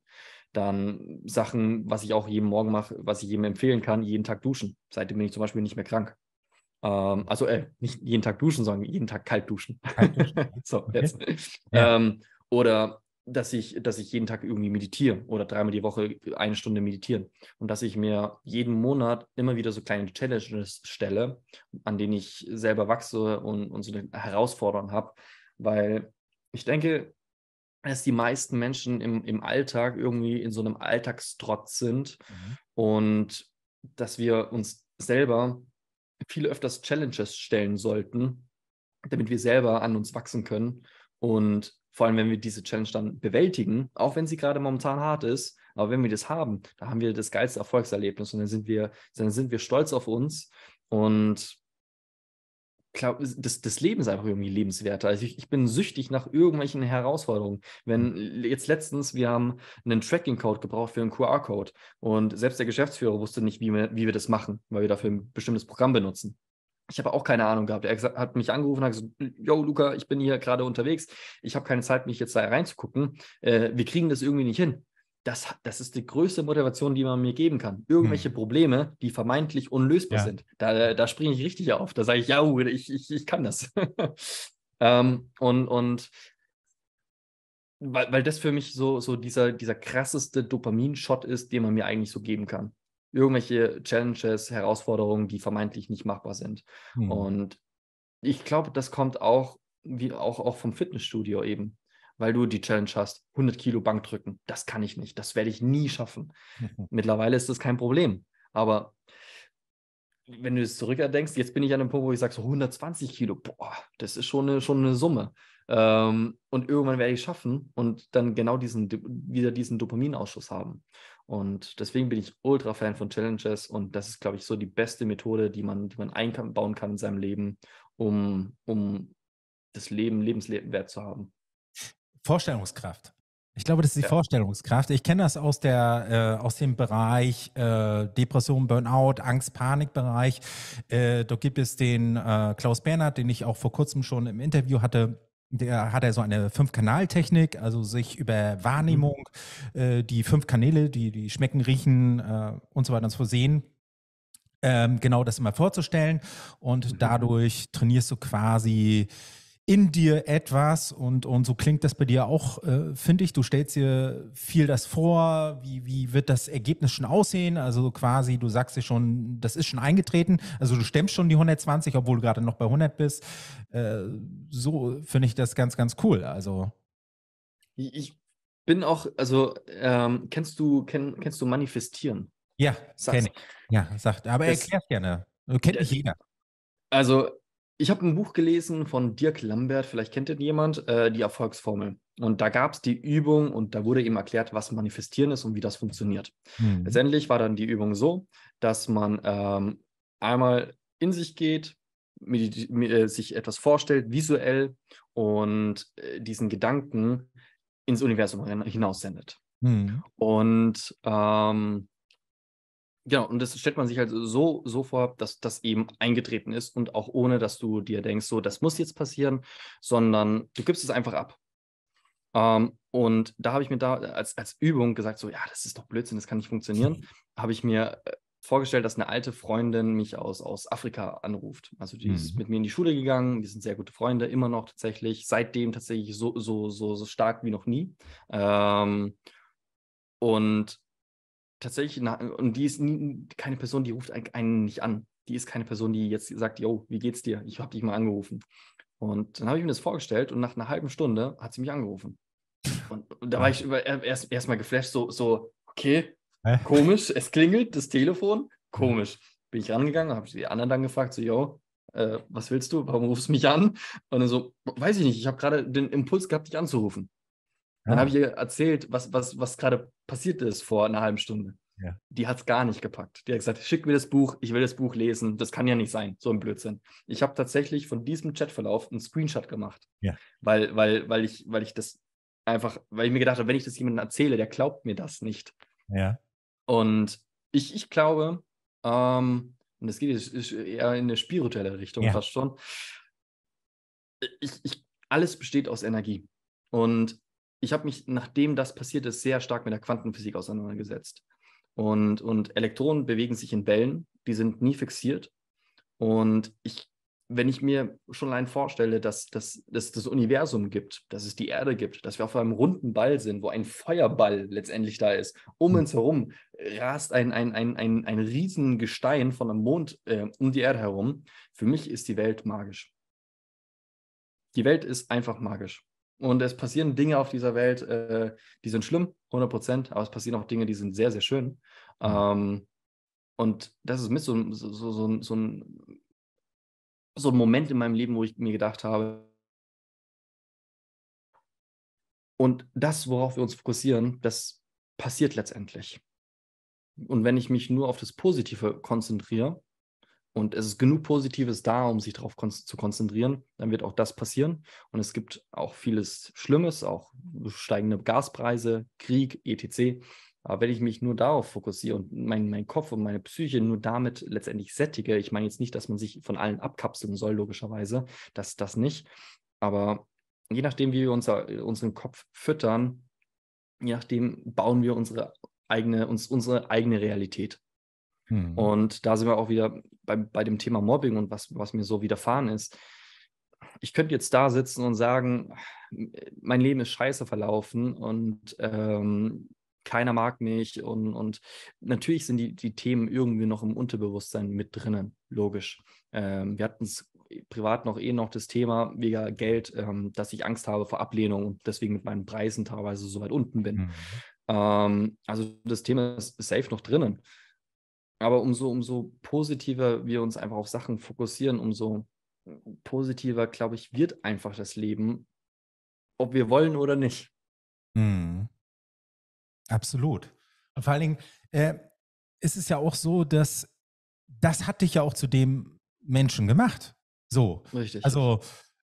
Dann Sachen, was ich auch jeden Morgen mache, was ich jedem empfehlen kann, jeden Tag duschen. Seitdem bin ich zum Beispiel nicht mehr krank. Ähm, also äh, nicht jeden Tag duschen, sondern jeden Tag kalt duschen. Kalt duschen. [LAUGHS] okay. jetzt. Ähm, oder dass ich, dass ich jeden Tag irgendwie meditiere oder dreimal die Woche eine Stunde meditieren und dass ich mir jeden Monat immer wieder so kleine Challenges stelle, an denen ich selber wachse und, und so eine Herausforderung habe, weil ich denke, dass die meisten Menschen im, im Alltag irgendwie in so einem Alltagstrotz sind mhm. und dass wir uns selber viel öfters Challenges stellen sollten, damit wir selber an uns wachsen können und vor allem wenn wir diese Challenge dann bewältigen, auch wenn sie gerade momentan hart ist, aber wenn wir das haben, da haben wir das geilste Erfolgserlebnis und dann sind wir, dann sind wir stolz auf uns und glaub, das, das Leben ist einfach irgendwie lebenswerter. Also ich, ich bin süchtig nach irgendwelchen Herausforderungen. Wenn jetzt letztens, wir haben einen Tracking-Code gebraucht für einen QR-Code und selbst der Geschäftsführer wusste nicht, wie wir, wie wir das machen, weil wir dafür ein bestimmtes Programm benutzen. Ich habe auch keine Ahnung gehabt. Er hat mich angerufen und hat gesagt, yo, Luca, ich bin hier gerade unterwegs. Ich habe keine Zeit, mich jetzt da reinzugucken. Äh, wir kriegen das irgendwie nicht hin. Das, das ist die größte Motivation, die man mir geben kann. Irgendwelche hm. Probleme, die vermeintlich unlösbar ja. sind. Da, da springe ich richtig auf. Da sage ich, ja, ich, ich, ich kann das. [LAUGHS] ähm, und, und weil, weil das für mich so, so dieser, dieser krasseste Dopaminshot ist, den man mir eigentlich so geben kann irgendwelche Challenges, Herausforderungen, die vermeintlich nicht machbar sind. Mhm. Und ich glaube, das kommt auch, wie auch, auch vom Fitnessstudio eben, weil du die Challenge hast, 100 Kilo Bank drücken. Das kann ich nicht, das werde ich nie schaffen. Mhm. [LAUGHS] Mittlerweile ist das kein Problem. Aber wenn du es zurückerdenkst, jetzt bin ich an dem Punkt, wo ich sage, so 120 Kilo, boah, das ist schon eine, schon eine Summe. Ähm, und irgendwann werde ich es schaffen und dann genau diesen, wieder diesen Dopaminausschuss haben. Und deswegen bin ich Ultra-Fan von Challenges und das ist, glaube ich, so die beste Methode, die man, die man einbauen kann in seinem Leben, um, um das Leben lebenswert zu haben. Vorstellungskraft. Ich glaube, das ist die ja. Vorstellungskraft. Ich kenne das aus, der, äh, aus dem Bereich äh, Depression, Burnout, Angst, Panikbereich. Äh, da gibt es den äh, Klaus Bernhard, den ich auch vor kurzem schon im Interview hatte der hat er so eine Fünf-Kanal-Technik, also sich über mhm. Wahrnehmung äh, die fünf Kanäle, die, die schmecken, riechen äh, und so weiter und so sehen, ähm, genau das immer vorzustellen. Und mhm. dadurch trainierst du quasi in dir etwas und, und so klingt das bei dir auch, äh, finde ich. Du stellst dir viel das vor, wie, wie wird das Ergebnis schon aussehen? Also quasi, du sagst dir schon, das ist schon eingetreten. Also du stemmst schon die 120, obwohl du gerade noch bei 100 bist. Äh, so finde ich das ganz, ganz cool. Also ich bin auch, also ähm, kennst du kenn, kennst du manifestieren? Ja, kenne ich. Ja, sagt. Aber das, erklär's gerne. Äh, kennt nicht jeder. Also ich habe ein Buch gelesen von Dirk Lambert, vielleicht kennt ihn jemand, äh, die Erfolgsformel. Und da gab es die Übung und da wurde eben erklärt, was Manifestieren ist und wie das funktioniert. Hm. Letztendlich war dann die Übung so, dass man ähm, einmal in sich geht, mit, mit, äh, sich etwas vorstellt, visuell und äh, diesen Gedanken ins Universum hinaussendet. Hm. Und ähm, Genau, und das stellt man sich halt so, so vor, dass das eben eingetreten ist und auch ohne, dass du dir denkst, so, das muss jetzt passieren, sondern du gibst es einfach ab. Ähm, und da habe ich mir da als, als Übung gesagt, so, ja, das ist doch Blödsinn, das kann nicht funktionieren. [LAUGHS] Habe ich mir äh, vorgestellt, dass eine alte Freundin mich aus, aus Afrika anruft. Also die ist mhm. mit mir in die Schule gegangen, die sind sehr gute Freunde, immer noch tatsächlich, seitdem tatsächlich so, so, so, so stark wie noch nie. Ähm, und tatsächlich, na, und die ist nie, keine Person, die ruft einen nicht an. Die ist keine Person, die jetzt sagt, yo, wie geht's dir? Ich habe dich mal angerufen. Und dann habe ich mir das vorgestellt und nach einer halben Stunde hat sie mich angerufen. Und, und da war ich erst mal geflasht, so, so, okay, komisch, es klingelt das Telefon, mhm. komisch. Bin ich rangegangen, habe die anderen dann gefragt, so, yo, äh, was willst du? Warum rufst du mich an? Und dann so, weiß ich nicht, ich habe gerade den Impuls gehabt, dich anzurufen. Dann habe ah. ich ihr erzählt, was, was, was gerade passiert ist vor einer halben Stunde. Ja. Die hat es gar nicht gepackt. Die hat gesagt, schick mir das Buch, ich will das Buch lesen. Das kann ja nicht sein, so ein Blödsinn. Ich habe tatsächlich von diesem Chatverlauf einen Screenshot gemacht. Ja. Weil, weil, weil, ich, weil ich das einfach, weil ich mir gedacht habe, wenn ich das jemandem erzähle, der glaubt mir das nicht. Ja. Und ich, ich glaube, ähm, und das geht jetzt eher in eine spirituelle Richtung fast schon. Ich, ich, alles besteht aus Energie. Und ich habe mich, nachdem das passiert ist, sehr stark mit der Quantenphysik auseinandergesetzt. Und, und Elektronen bewegen sich in Wellen, die sind nie fixiert. Und ich, wenn ich mir schon allein vorstelle, dass, dass, dass es das Universum gibt, dass es die Erde gibt, dass wir auf einem runden Ball sind, wo ein Feuerball letztendlich da ist, um hm. uns herum rast ein, ein, ein, ein, ein riesen Gestein von einem Mond äh, um die Erde herum. Für mich ist die Welt magisch. Die Welt ist einfach magisch. Und es passieren Dinge auf dieser Welt, äh, die sind schlimm, 100 Prozent, aber es passieren auch Dinge, die sind sehr, sehr schön. Mhm. Ähm, und das ist mit so, so, so, so, ein, so ein Moment in meinem Leben, wo ich mir gedacht habe, und das, worauf wir uns fokussieren, das passiert letztendlich. Und wenn ich mich nur auf das Positive konzentriere, und es ist genug Positives da, um sich darauf kon zu konzentrieren, dann wird auch das passieren. Und es gibt auch vieles Schlimmes, auch steigende Gaspreise, Krieg, etc. Aber wenn ich mich nur darauf fokussiere und meinen mein Kopf und meine Psyche nur damit letztendlich sättige, ich meine jetzt nicht, dass man sich von allen abkapseln soll, logischerweise, das, das nicht. Aber je nachdem, wie wir unser, unseren Kopf füttern, je nachdem bauen wir unsere eigene, uns unsere eigene Realität. Mhm. Und da sind wir auch wieder bei, bei dem Thema Mobbing und was, was mir so widerfahren ist. Ich könnte jetzt da sitzen und sagen, mein Leben ist scheiße verlaufen und ähm, keiner mag mich. Und, und natürlich sind die, die Themen irgendwie noch im Unterbewusstsein mit drinnen, logisch. Ähm, wir hatten es privat noch eh noch das Thema wegen Geld, ähm, dass ich Angst habe vor Ablehnung und deswegen mit meinen Preisen teilweise so weit unten bin. Mhm. Ähm, also das Thema ist safe noch drinnen aber umso, umso positiver wir uns einfach auf Sachen fokussieren, umso positiver, glaube ich, wird einfach das Leben, ob wir wollen oder nicht. Mhm. Absolut. Und vor allen Dingen äh, ist es ja auch so, dass das hat dich ja auch zu dem Menschen gemacht. So. Richtig. Also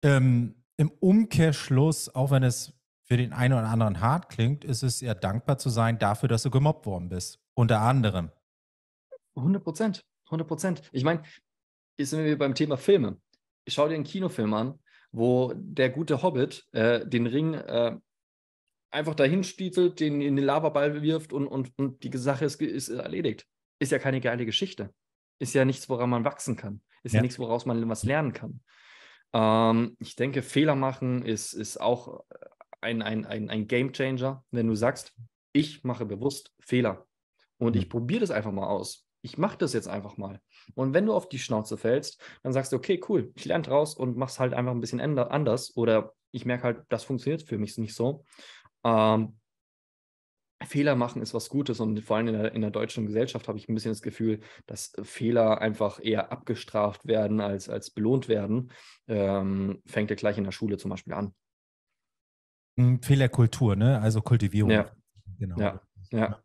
ähm, im Umkehrschluss, auch wenn es für den einen oder anderen hart klingt, ist es ja dankbar zu sein dafür, dass du gemobbt worden bist. Unter anderem. 100 Prozent, 100 Prozent. Ich meine, jetzt sind wir beim Thema Filme. Ich schaue dir einen Kinofilm an, wo der gute Hobbit äh, den Ring äh, einfach dahin stiefelt, den in den Lavaball wirft und, und, und die Sache ist, ist erledigt. Ist ja keine geile Geschichte. Ist ja nichts, woran man wachsen kann. Ist ja, ja nichts, woraus man was lernen kann. Ähm, ich denke, Fehler machen ist, ist auch ein, ein, ein, ein Game Changer, wenn du sagst, ich mache bewusst Fehler und ich mhm. probiere das einfach mal aus ich mache das jetzt einfach mal. Und wenn du auf die Schnauze fällst, dann sagst du, okay, cool, ich lerne draus und mach's halt einfach ein bisschen anders. Oder ich merke halt, das funktioniert für mich nicht so. Ähm, Fehler machen ist was Gutes und vor allem in der, in der deutschen Gesellschaft habe ich ein bisschen das Gefühl, dass Fehler einfach eher abgestraft werden als, als belohnt werden. Ähm, fängt ja gleich in der Schule zum Beispiel an. Hm, Fehlerkultur, ne? Also Kultivierung. Ja. Genau. Ja. ja.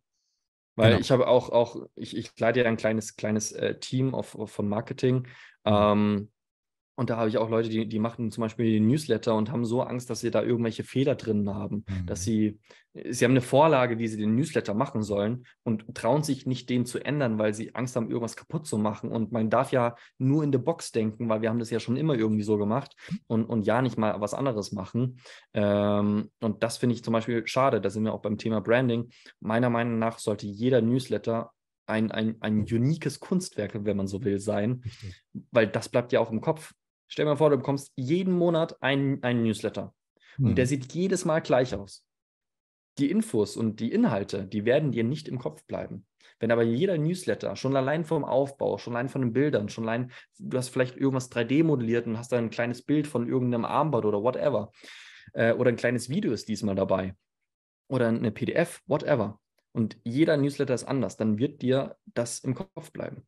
Weil genau. ich habe auch, auch ich, ich leite ja ein kleines, kleines äh, Team auf, auf, von Marketing. Mhm. Ähm, und da habe ich auch Leute, die, die machen zum Beispiel den Newsletter und haben so Angst, dass sie da irgendwelche Fehler drin haben, mhm. dass sie, sie haben eine Vorlage, wie sie den Newsletter machen sollen und trauen sich nicht, den zu ändern, weil sie Angst haben, irgendwas kaputt zu machen. Und man darf ja nur in der Box denken, weil wir haben das ja schon immer irgendwie so gemacht und, und ja nicht mal was anderes machen. Ähm, und das finde ich zum Beispiel schade. Da sind wir auch beim Thema Branding. Meiner Meinung nach sollte jeder Newsletter ein, ein, ein unikes Kunstwerk, wenn man so will, sein, weil das bleibt ja auch im Kopf. Stell dir mal vor, du bekommst jeden Monat einen, einen Newsletter. Und der hm. sieht jedes Mal gleich aus. Die Infos und die Inhalte, die werden dir nicht im Kopf bleiben. Wenn aber jeder Newsletter, schon allein vom Aufbau, schon allein von den Bildern, schon allein, du hast vielleicht irgendwas 3D modelliert und hast da ein kleines Bild von irgendeinem Armband oder whatever. Äh, oder ein kleines Video ist diesmal dabei. Oder eine PDF, whatever. Und jeder Newsletter ist anders. Dann wird dir das im Kopf bleiben.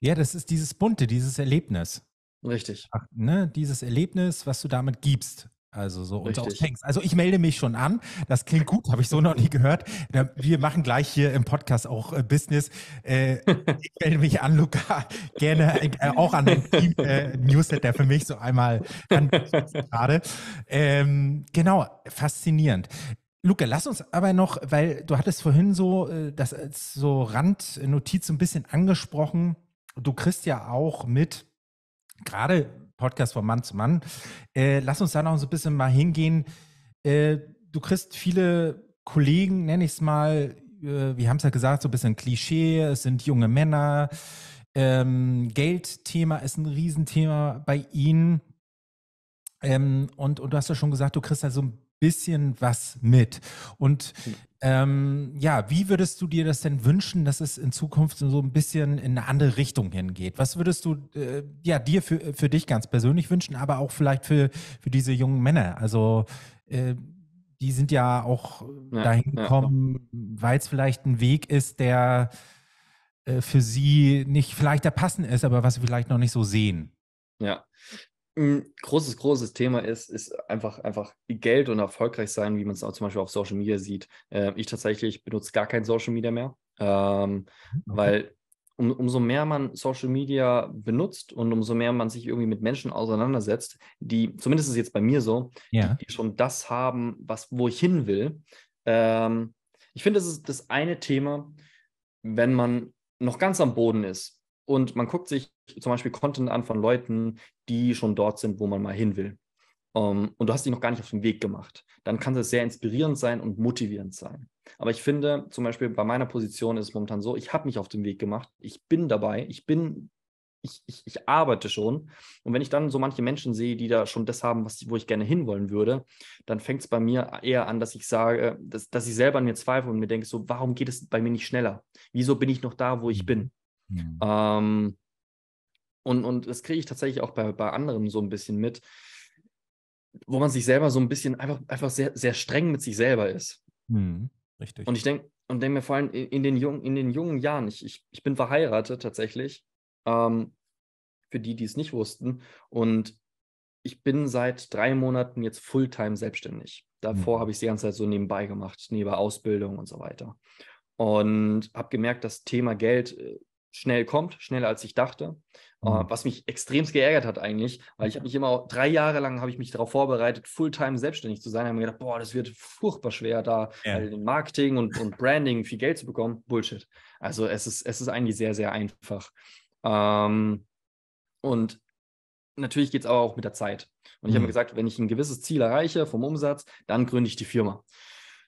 Ja, das ist dieses Bunte, dieses Erlebnis. Richtig. ne, dieses Erlebnis, was du damit gibst. Also so und auch Thanks. Also ich melde mich schon an. Das klingt gut, habe ich so noch nie gehört. Wir machen gleich hier im Podcast auch äh, Business. Äh, [LAUGHS] ich melde mich an, Luca. Gerne äh, auch an den Team, äh, Newsletter für mich so einmal gerade. Ähm, genau, faszinierend. Luca, lass uns aber noch, weil du hattest vorhin so äh, das als so Randnotiz so ein bisschen angesprochen. Du kriegst ja auch mit gerade Podcast von Mann zu Mann. Äh, lass uns da noch so ein bisschen mal hingehen. Äh, du kriegst viele Kollegen, nenne ich es mal, äh, wir haben es ja gesagt, so ein bisschen Klischee, es sind junge Männer. Ähm, Geldthema ist ein Riesenthema bei ihnen. Ähm, und, und du hast ja schon gesagt, du kriegst da so ein bisschen was mit. Und hm. ähm, ja, wie würdest du dir das denn wünschen, dass es in Zukunft so ein bisschen in eine andere Richtung hingeht? Was würdest du äh, ja dir für, äh, für dich ganz persönlich wünschen, aber auch vielleicht für, für diese jungen Männer? Also äh, die sind ja auch äh, ja, dahin gekommen, ja. weil es vielleicht ein Weg ist, der äh, für sie nicht vielleicht der passend ist, aber was sie vielleicht noch nicht so sehen. Ja, ein großes, großes Thema ist, ist einfach, einfach Geld und erfolgreich sein, wie man es auch zum Beispiel auf Social Media sieht. Äh, ich tatsächlich benutze gar kein Social Media mehr, ähm, mhm, okay. weil um, umso mehr man Social Media benutzt und umso mehr man sich irgendwie mit Menschen auseinandersetzt, die, zumindest ist jetzt bei mir so, ja. die, die, schon das haben, was, wo ich hin will. Ähm, ich finde, das ist das eine Thema, wenn man noch ganz am Boden ist und man guckt sich zum Beispiel Content an von Leuten, die schon dort sind, wo man mal hin will. Um, ähm, und du hast dich noch gar nicht auf den Weg gemacht. Dann kann es sehr inspirierend sein und motivierend sein. Aber ich finde, zum Beispiel bei meiner Position ist es momentan so, ich habe mich auf den Weg gemacht, ich bin dabei, ich bin, ich, ich, ich arbeite schon. Und wenn ich dann so manche Menschen sehe, die da schon das haben, was, wo ich gerne hinwollen würde, dann fängt es bei mir eher an, dass ich sage, dass, dass ich selber an mir zweifle und mir denke, so, warum geht es bei mir nicht schneller? Wieso bin ich noch da, wo ich mhm. bin? Mhm. Um, ähm, und, und das kriege ich tatsächlich auch bei, bei anderen so ein bisschen mit, wo man sich selber so ein bisschen einfach, einfach sehr, sehr streng mit sich selber ist. Hm, richtig. Und ich denke und denk mir vor allem in, den, jungen, in den jungen Jahren, ich, ich, ich bin verheiratet tatsächlich, ähm, für die, die es nicht wussten. Und ich bin seit drei Monaten jetzt Fulltime selbstständig. Davor hm. habe ich es die ganze Zeit so nebenbei gemacht, neben Ausbildung und so weiter. Und habe gemerkt, das Thema Geld äh, schnell kommt, schneller als ich dachte. Äh, mhm. was mich extremst geärgert hat eigentlich, weil ich habe mich immer, drei Jahre lang habe ich mich darauf vorbereitet, Fulltime selbstständig zu sein. Da habe mir gedacht, boah, das wird furchtbar schwer, da ja. also Marketing und, und Branding viel Geld zu bekommen. Bullshit. Also es ist, es ist eigentlich sehr, sehr einfach. Ähm, und natürlich geht es aber auch mit der Zeit. Und ich mhm. habe mir gesagt, wenn ich ein gewisses Ziel erreiche vom Umsatz, dann gründe ich die Firma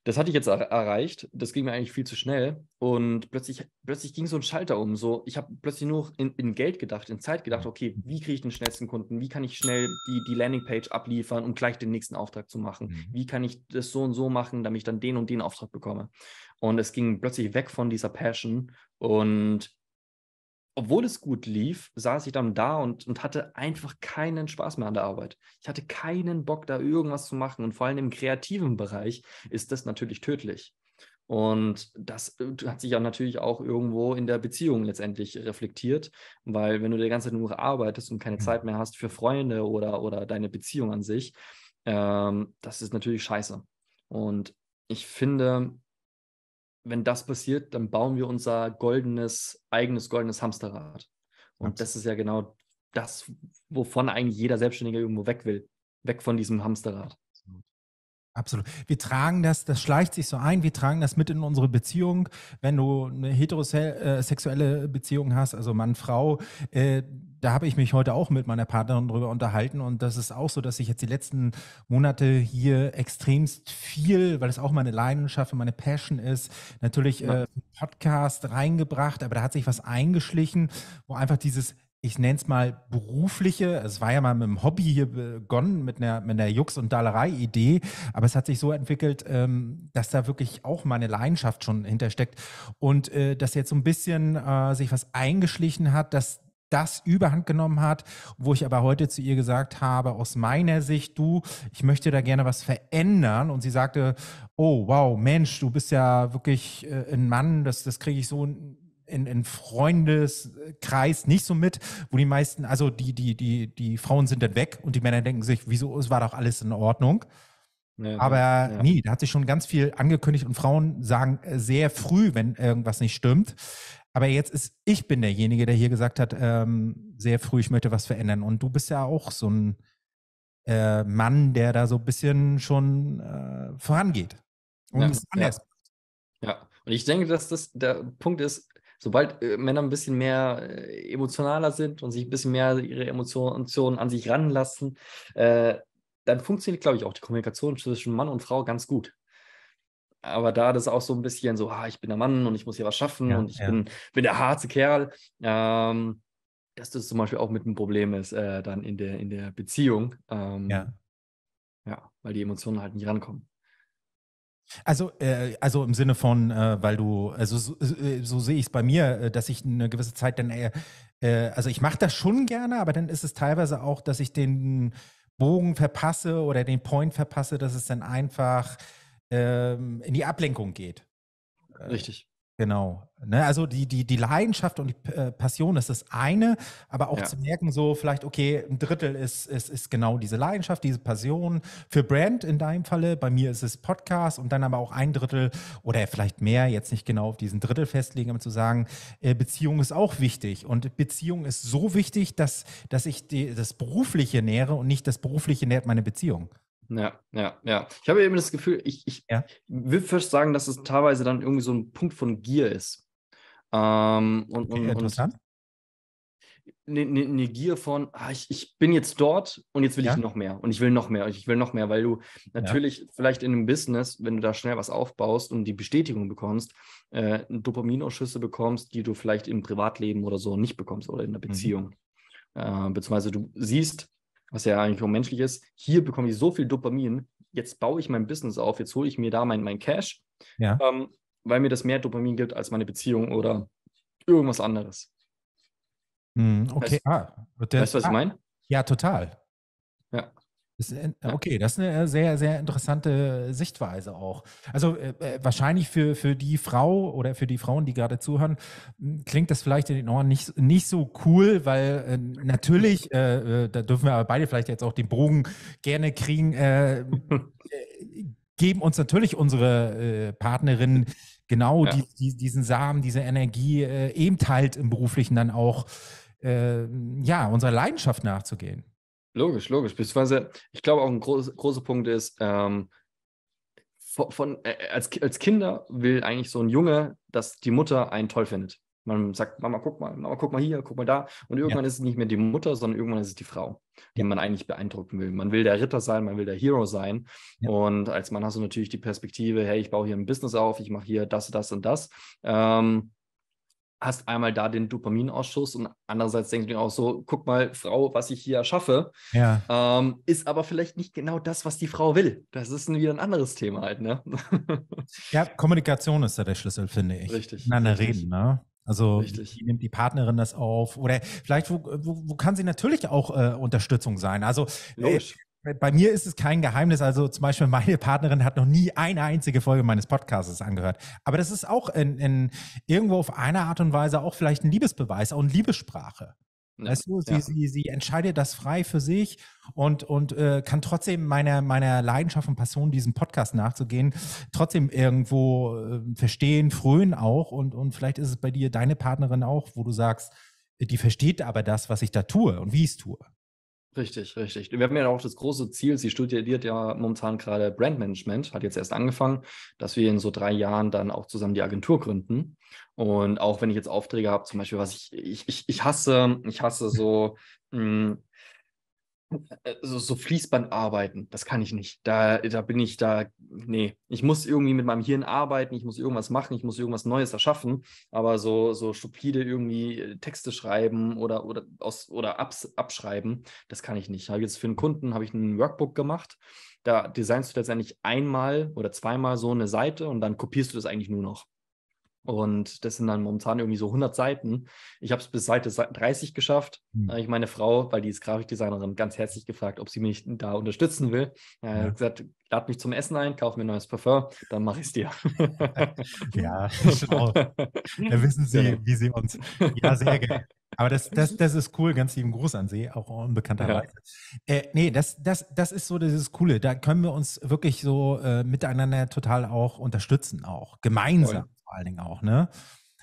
das hatte ich jetzt er erreicht. Das ging mir eigentlich viel zu schnell. Und plötzlich, plötzlich ging so ein Schalter um. So, ich habe plötzlich nur in, in, Geld gedacht, in Zeit gedacht, okay, wie kriege ich den schnellsten Kunden? Wie kann ich schnell die, die Landingpage abliefern, um gleich den nächsten Auftrag zu machen? Mhm. Wie kann ich das so und so machen, damit ich dann den und den Auftrag bekomme? Und es ging plötzlich weg von dieser Passion und obwohl es gut lief, saß ich dann da und, und hatte einfach keinen Spaß mehr an der Arbeit. Ich hatte keinen Bock, da irgendwas zu machen. Und vor allem im kreativen Bereich ist das natürlich tödlich. Und das äh, hat sich ja natürlich auch irgendwo in der Beziehung letztendlich reflektiert, weil wenn du die ganze Zeit nur arbeitest und keine mhm. Zeit mehr hast für Freunde oder, oder deine Beziehung an sich, ähm, das ist natürlich scheiße. Und ich finde, wenn das passiert, dann bauen wir unser goldenes, eigenes goldenes Hamsterrad. Und das ist ja genau das, wovon eigentlich jeder Selbstständige irgendwo weg will. Weg von diesem Hamsterrad. Absolut. Wir tragen das, das schleicht sich so ein, wir tragen das mit in unsere Beziehung. Wenn du eine heterosexuelle äh, Beziehung hast, also Mann, Frau, äh, da habe ich mich heute auch mit meiner Partnerin drüber unterhalten und das ist auch so, dass ich jetzt die letzten Monate hier extremst viel, weil es auch meine Leidenschaft und meine Passion ist, natürlich äh, Podcast reingebracht, aber da hat sich was eingeschlichen, wo einfach dieses ich nenne es mal berufliche, es war ja mal mit dem Hobby hier begonnen, mit einer, mit einer Jux- und Dalerei-Idee, aber es hat sich so entwickelt, ähm, dass da wirklich auch meine Leidenschaft schon hintersteckt und äh, dass jetzt so ein bisschen äh, sich was eingeschlichen hat, dass das überhand genommen hat, wo ich aber heute zu ihr gesagt habe, aus meiner Sicht, du, ich möchte da gerne was verändern. Und sie sagte, oh, wow, Mensch, du bist ja wirklich äh, ein Mann, das, das kriege ich so in, in Freundeskreis nicht so mit, wo die meisten, also die, die, die, die Frauen sind dann weg und die Männer denken sich, wieso, es war doch alles in Ordnung. Ja, Aber ja. nie, da hat sich schon ganz viel angekündigt und Frauen sagen äh, sehr früh, wenn irgendwas nicht stimmt. Aber jetzt ist, ich bin derjenige, der hier gesagt hat, ähm, sehr früh, ich möchte was verändern. Und du bist ja auch so ein äh, Mann, der da so ein bisschen schon äh, vorangeht. Und ja, es anders. Ja. ja, und ich denke, dass das der Punkt ist, sobald äh, Männer ein bisschen mehr äh, emotionaler sind und sich ein bisschen mehr ihre Emotionen an sich ranlassen, äh, dann funktioniert, glaube ich, auch die Kommunikation zwischen Mann und Frau ganz gut. Aber da das auch so ein bisschen so, ah, ich bin der Mann und ich muss hier was schaffen ja, und ich ja. bin, bin, der harte Kerl, ähm, dass das zum Beispiel auch mit einem Problem ist, äh, dann in der, in der Beziehung. Ähm, ja. ja, weil die Emotionen halt nicht rankommen. Also, äh, also im Sinne von, äh, weil du, also so, so sehe ich es bei mir, äh, dass ich eine gewisse Zeit dann eher, äh, also ich mache das schon gerne, aber dann ist es teilweise auch, dass ich den Bogen verpasse oder den Point verpasse, dass es dann einfach ähm, in die Ablenkung geht. Äh, Richtig. Genau. Ne, also die, die, die Leidenschaft und die äh, Passion ist das eine, aber auch ja. zu merken, so vielleicht, okay, ein Drittel ist, ist, ist genau diese Leidenschaft, diese Passion für Brand in deinem Falle. Bei mir ist es Podcast und dann aber auch ein Drittel oder vielleicht mehr, jetzt nicht genau auf diesen Drittel festlegen, aber zu sagen, äh, Beziehung ist auch wichtig. Und Beziehung ist so wichtig, dass, dass ich die, das Berufliche nähere und nicht das Berufliche nährt meine Beziehung. Ja, ja, ja. Ich habe eben das Gefühl, ich, ich ja. will fast sagen, dass es teilweise dann irgendwie so ein Punkt von Gier ist. Ähm, und, okay, interessant. Eine ne, ne Gier von, ah, ich, ich bin jetzt dort und jetzt will ja. ich noch mehr und ich will noch mehr und ich will noch mehr, weil du natürlich ja. vielleicht in einem Business, wenn du da schnell was aufbaust und die Bestätigung bekommst, äh, Dopaminausschüsse bekommst, die du vielleicht im Privatleben oder so nicht bekommst oder in der mhm. Beziehung. Mhm. Äh, beziehungsweise du siehst, was ja eigentlich unmenschlich ist, hier bekomme ich so viel Dopamin, jetzt baue ich mein Business auf, jetzt hole ich mir da mein, mein Cash, ja. ähm, weil mir das mehr Dopamin gibt als meine Beziehung oder irgendwas anderes. Mm, okay, weißt, ah, du, was ah, ich meine? Ja, total. Das okay, das ist eine sehr, sehr interessante Sichtweise auch. Also äh, äh, wahrscheinlich für, für die Frau oder für die Frauen, die gerade zuhören, hm, klingt das vielleicht in den Ohren nicht, nicht so cool, weil äh, natürlich, äh, äh da dürfen wir aber beide vielleicht jetzt auch den Bogen gerne kriegen, äh, [LAUGHS] geben uns natürlich unsere Partnerinnen genau ja. die, die, diesen Samen, diese Energie, eben halt im Beruflichen dann auch ja, unserer Leidenschaft nachzugehen. Logisch, logisch. Beziehungsweise, ich glaube auch ein groß, großer Punkt ist, ähm, von, von, äh, als, als Kinder will eigentlich so ein Junge, dass die Mutter einen toll findet. Man sagt, Mama, guck mal, Mama, guck mal hier, guck mal da. Und irgendwann ja. ist es nicht mehr die Mutter, sondern irgendwann ist es die Frau, die ja. man eigentlich beeindrucken will. Man will der Ritter sein, man will der Hero sein. Ja. Und als Mann hast du natürlich die Perspektive, hey, ich baue hier ein Business auf, ich mache hier das, das und das. Ähm, hast einmal da den Dopaminausschuss und andererseits denkst du auch so, guck mal, Frau, was ich hier schaffe, ja. ähm, ist aber vielleicht nicht genau das, was die Frau will. Das ist wieder ein anderes Thema halt, ne? [LAUGHS] ja, Kommunikation ist da der Schlüssel, finde ich. Richtig. Miteinander reden, ne? Also wie nimmt die Partnerin das auf? Oder vielleicht, wo, wo, wo kann sie natürlich auch äh, Unterstützung sein? Also Logisch bei mir ist es kein Geheimnis. Also zum Beispiel meine Partnerin hat noch nie eine einzige Folge meines Podcasts angehört. Aber das ist auch in, in irgendwo auf eine Art und Weise auch vielleicht ein Liebesbeweis, auch eine Liebessprache. Ja, weißt du, sie, ja. sie, sie entscheidet das frei für sich und, und äh, kann trotzdem meiner, meiner Leidenschaft und Passion, diesem Podcast nachzugehen, trotzdem irgendwo äh, verstehen, frönen auch. Und, und vielleicht ist es bei dir deine Partnerin auch, wo du sagst, die versteht aber das, was ich da tue und wie ich es tue. Richtig, richtig. Wir haben ja auch das große Ziel, sie studiert ja momentan gerade Brandmanagement, hat jetzt erst angefangen, dass wir in so drei Jahren dann auch zusammen die Agentur gründen. Und auch wenn ich jetzt Aufträge habe, zum Beispiel, was ich, ich, ich, ich hasse, ich hasse so mh, hm, äh, so, so Fließband arbeiten, das kann ich nicht. Da, da bin ich da, nee. Ich muss irgendwie mit meinem Hirn arbeiten, ich muss irgendwas machen, ich muss irgendwas Neues erschaffen, aber so, so stupide irgendwie äh, Texte schreiben oder, oder, aus, oder abs, abschreiben, das kann ich nicht. Habe jetzt für einen Kunden habe ich ein Workbook gemacht. Da designst du letztendlich einmal oder zweimal so eine Seite und dann kopierst du das eigentlich nur noch. Und das sind dann momentan irgendwie so 100 Seiten. Ich habe es bis Seite 30 geschafft. Mhm. Ich meine Frau, weil die ist Grafikdesignerin, ganz herzlich gefragt, ob sie mich da unterstützen will. Ja. Hat gesagt, lad mich zum Essen ein, kauf mir ein neues Parfum, dann mache ich es dir. [LAUGHS] ja, [LAUGHS] schau. Da wissen Sie, ja. Genau. wie Sie uns. Ja, sehr gerne. Aber das, [LAUGHS] das, das ist cool, ganz lieben Gruß an Sie, auch unbekannterweise. Ja. Äh, nee, das, das, das ist so dieses Coole. Da können wir uns wirklich so äh, miteinander total auch unterstützen, auch gemeinsam. Voll vor allen Dingen auch, ne?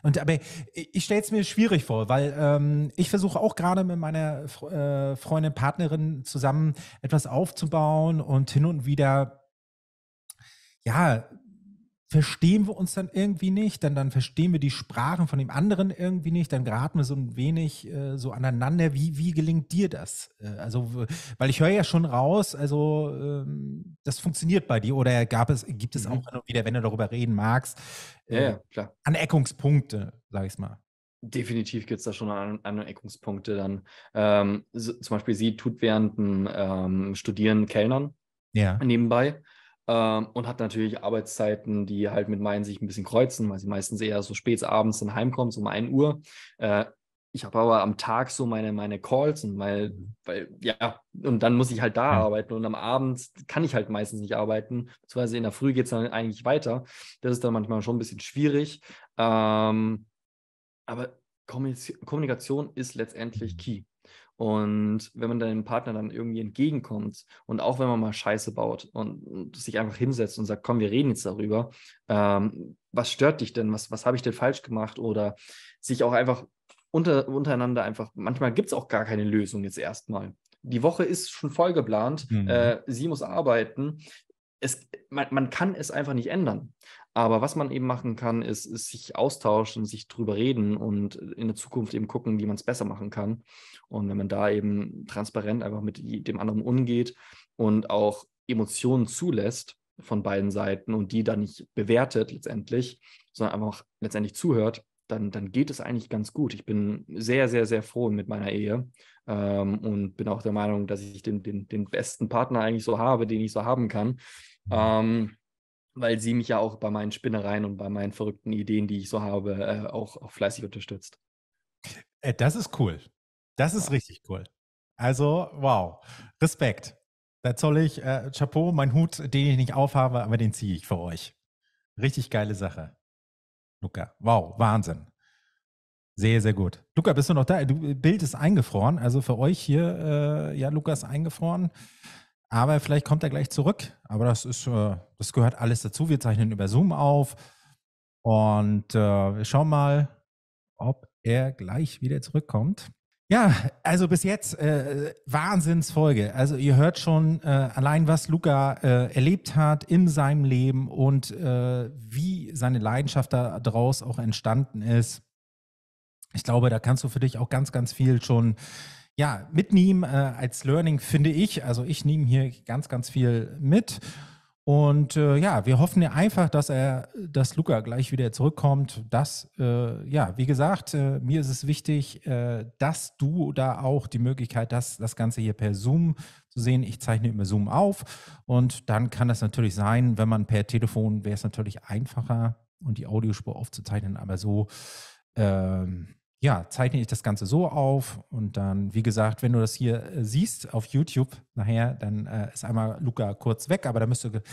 Und aber ich stelle es mir schwierig vor, weil ähm, ich versuche auch gerade mit meiner äh, Freundin, Partnerin zusammen etwas aufzubauen und hin und wieder ja, verstehen wir uns dann irgendwie nicht, dann, dann verstehen wir die Sprachen von dem anderen irgendwie nicht, dann geraten wir so ein wenig äh, so aneinander. Wie, wie gelingt dir das? Äh, also, weil ich höre ja schon raus, also ähm, das funktioniert bei dir oder gab es, gibt es auch mhm. wieder, wenn du darüber reden magst, äh, ja, ähm, klar. Aneckungspunkte, sag ich mal. Definitiv gibt es da schon Aneckungspunkte dann. Ähm, so, zum Beispiel sie tut während dem ähm, Studieren Kellnern ja. nebenbei ähm, und hat natürlich Arbeitszeiten, die halt mit meinen sich ein bisschen kreuzen, weil sie meistens eher so spät abends dann heimkommen, so um 1 Uhr. Äh, ich habe aber am Tag so meine, meine Calls und weil, mhm. weil, ja, und dann muss ich halt da mhm. arbeiten und am Abend kann ich halt meistens nicht arbeiten, beziehungsweise in der Früh geht es dann eigentlich weiter. Das ist dann manchmal schon ein bisschen schwierig. Ähm, aber Kommunikation ist letztendlich key. Und wenn man dann dem Partner dann irgendwie entgegenkommt und auch wenn man mal Scheiße baut und, und sich einfach hinsetzt und sagt, komm, wir reden jetzt darüber, ähm, was stört dich denn, was, was habe ich denn falsch gemacht oder sich auch einfach unter, untereinander einfach, manchmal gibt es auch gar keine Lösung jetzt erstmal. Die Woche ist schon voll geplant, mhm. äh, sie muss arbeiten. Es, man, man kann es einfach nicht ändern. Aber was man eben machen kann, ist, ist sich austauschen, sich drüber reden und in der Zukunft eben gucken, wie man es besser machen kann. Und wenn man da eben transparent einfach mit dem anderen umgeht und auch Emotionen zulässt von beiden Seiten und die dann nicht bewertet letztendlich, sondern einfach letztendlich zuhört, dann, dann geht es eigentlich ganz gut. Ich bin sehr, sehr, sehr froh mit meiner Ehe ähm, und bin auch der Meinung, dass ich den, den, den besten Partner eigentlich so habe, den ich so haben kann. Ähm, weil sie mich ja auch bei meinen Spinnereien und bei meinen verrückten Ideen, die ich so habe, äh, auch, auch fleißig unterstützt. Äh, das ist cool. Das ist richtig cool. Also, wow. Respekt. Da zoll ich äh, Chapeau, mein Hut, den ich nicht aufhabe, aber den ziehe ich für euch. Richtig geile Sache. Luca, wow, Wahnsinn. Sehr, sehr gut. Luca, bist du noch da? Du, Bild ist eingefroren. Also für euch hier, äh, ja, Lukas eingefroren. Aber vielleicht kommt er gleich zurück. Aber das ist, äh, das gehört alles dazu. Wir zeichnen über Zoom auf und äh, wir schauen mal, ob er gleich wieder zurückkommt. Ja, also bis jetzt äh, Wahnsinnsfolge. Also ihr hört schon äh, allein, was Luca äh, erlebt hat in seinem Leben und äh, wie seine Leidenschaft daraus auch entstanden ist. Ich glaube, da kannst du für dich auch ganz, ganz viel schon ja, mitnehmen äh, als Learning, finde ich. Also ich nehme hier ganz, ganz viel mit. Und äh, ja, wir hoffen ja einfach, dass er, dass Luca gleich wieder zurückkommt. Das, äh, ja, wie gesagt, äh, mir ist es wichtig, äh, dass du da auch die Möglichkeit hast, das Ganze hier per Zoom zu sehen. Ich zeichne immer Zoom auf und dann kann das natürlich sein, wenn man per Telefon wäre es natürlich einfacher und die Audiospur aufzuzeichnen, aber so. Ähm, ja, zeichne ich das Ganze so auf und dann, wie gesagt, wenn du das hier äh, siehst auf YouTube nachher, dann äh, ist einmal Luca kurz weg, aber da müsst ihr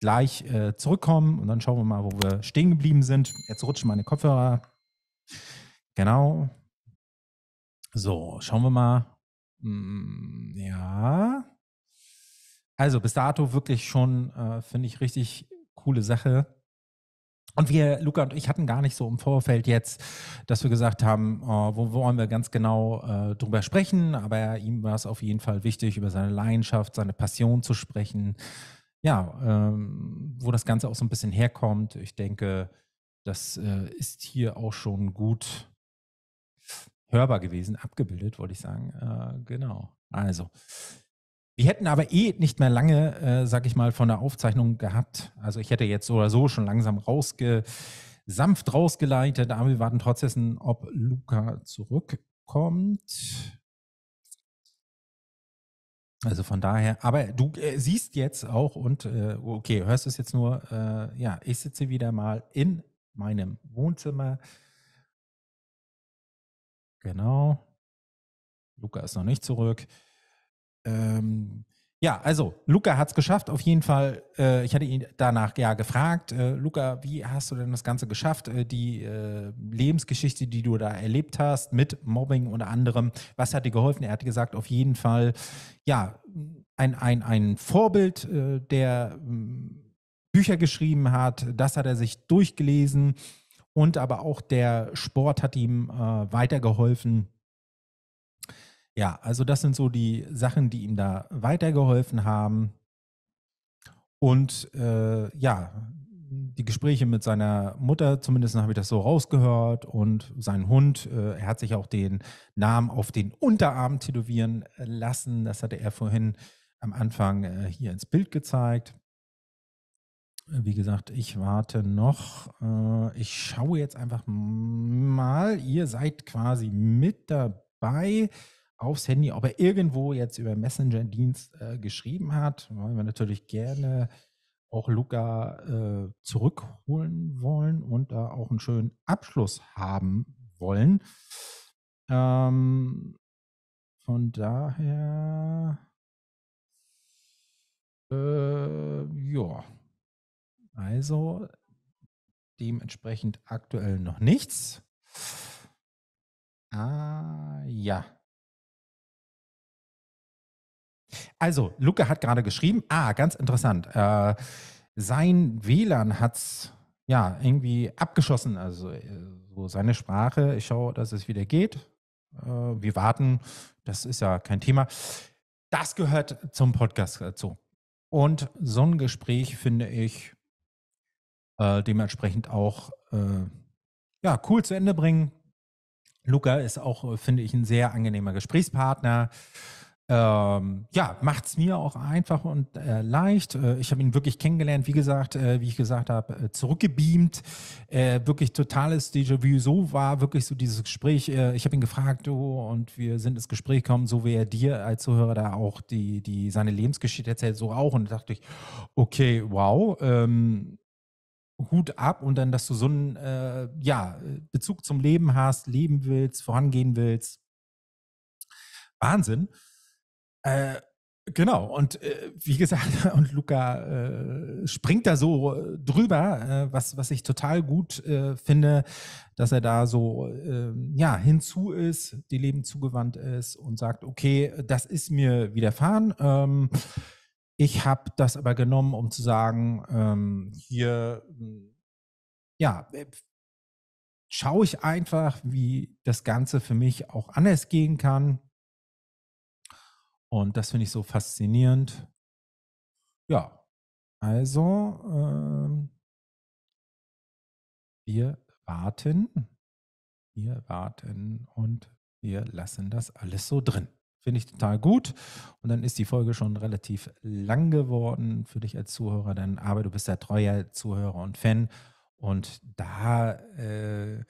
gleich äh, zurückkommen und dann schauen wir mal, wo wir stehen geblieben sind. Jetzt rutschen meine Kopfhörer. Genau. So, schauen wir mal. Hm, ja. Also bis dato wirklich schon, äh, finde ich, richtig coole Sache. Und wir, Luca und ich, hatten gar nicht so im Vorfeld jetzt, dass wir gesagt haben, oh, wo wollen wir ganz genau äh, drüber sprechen. Aber ihm war es auf jeden Fall wichtig, über seine Leidenschaft, seine Passion zu sprechen. Ja, ähm, wo das Ganze auch so ein bisschen herkommt. Ich denke, das äh, ist hier auch schon gut hörbar gewesen, abgebildet, wollte ich sagen. Äh, genau. Also. Wir hätten aber eh nicht mehr lange, äh, sag ich mal, von der Aufzeichnung gehabt. Also ich hätte jetzt oder so schon langsam rausge, sanft rausgeleitet, aber wir warten trotzdem, ob Luca zurückkommt. Also von daher, aber du äh, siehst jetzt auch und äh, okay, hörst du es jetzt nur, äh, ja, ich sitze wieder mal in meinem Wohnzimmer. Genau. Luca ist noch nicht zurück ähm, ja, also Luca hat es geschafft, auf jeden Fall. Äh, ich hatte ihn danach ja gefragt, äh, Luca, wie hast du denn das Ganze geschafft? Äh, die äh, Lebensgeschichte, die du da erlebt hast mit Mobbing unter anderem, was hat dir geholfen? Er hat gesagt, auf jeden Fall, ja, ein, ein, ein Vorbild, äh, der hm, Bücher geschrieben hat, das hat er sich durchgelesen und aber auch der Sport hat ihm äh, weitergeholfen ja, also das sind so die Sachen, die ihm da weitergeholfen haben. Und äh, ja, die Gespräche mit seiner Mutter, zumindest habe ich das so rausgehört, und sein Hund, äh, er hat sich auch den Namen auf den Unterarm tätowieren äh, lassen. Das hatte er vorhin am Anfang äh, hier ins Bild gezeigt. Äh, wie gesagt, ich warte noch. Äh, ich schaue jetzt einfach mal. Ihr seid quasi mit dabei aufs Handy, ob er irgendwo jetzt über Messenger-Dienst äh, geschrieben hat, weil wir natürlich gerne auch Luca äh, zurückholen wollen und da auch einen schönen Abschluss haben wollen. Ähm, von daher, äh, ja, also dementsprechend aktuell noch nichts. Ah, ja. Also, Luca hat gerade geschrieben, ah, ganz interessant, äh, sein WLAN hat es ja irgendwie abgeschossen, also äh, so seine Sprache. Ich schaue, dass es wieder geht. Äh, wir warten, das ist ja kein Thema. Das gehört zum Podcast dazu. Und so ein Gespräch finde ich äh, dementsprechend auch äh, ja, cool zu Ende bringen. Luca ist auch, äh, finde ich, ein sehr angenehmer Gesprächspartner ähm, ja, macht es mir auch einfach und äh, leicht. Äh, ich habe ihn wirklich kennengelernt, wie gesagt, äh, wie ich gesagt habe, äh, zurückgebeamt. Äh, wirklich totales Déjà-vu. So war wirklich so dieses Gespräch. Äh, ich habe ihn gefragt, oh, und wir sind ins Gespräch gekommen, so wie er dir als Zuhörer da auch die, die seine Lebensgeschichte erzählt, so auch. Und da dachte ich, okay, wow, ähm, Hut ab und dann, dass du so einen ja, Bezug zum Leben hast, leben willst, vorangehen willst. Wahnsinn. Äh, genau, und äh, wie gesagt, [LAUGHS] und Luca äh, springt da so äh, drüber, was, was ich total gut äh, finde, dass er da so ähm, ja, hinzu ist, die Leben zugewandt ist und sagt, okay, das ist mir widerfahren. Ähm, ich habe das aber genommen, um zu sagen, ähm, hier, hm, ja, äh, schaue ich einfach, wie das Ganze für mich auch anders gehen kann und das finde ich so faszinierend. Ja, also ähm, wir warten, wir warten und wir lassen das alles so drin. Finde ich total gut. Und dann ist die Folge schon relativ lang geworden für dich als Zuhörer, denn aber du bist ja treuer Zuhörer und Fan. Und da äh,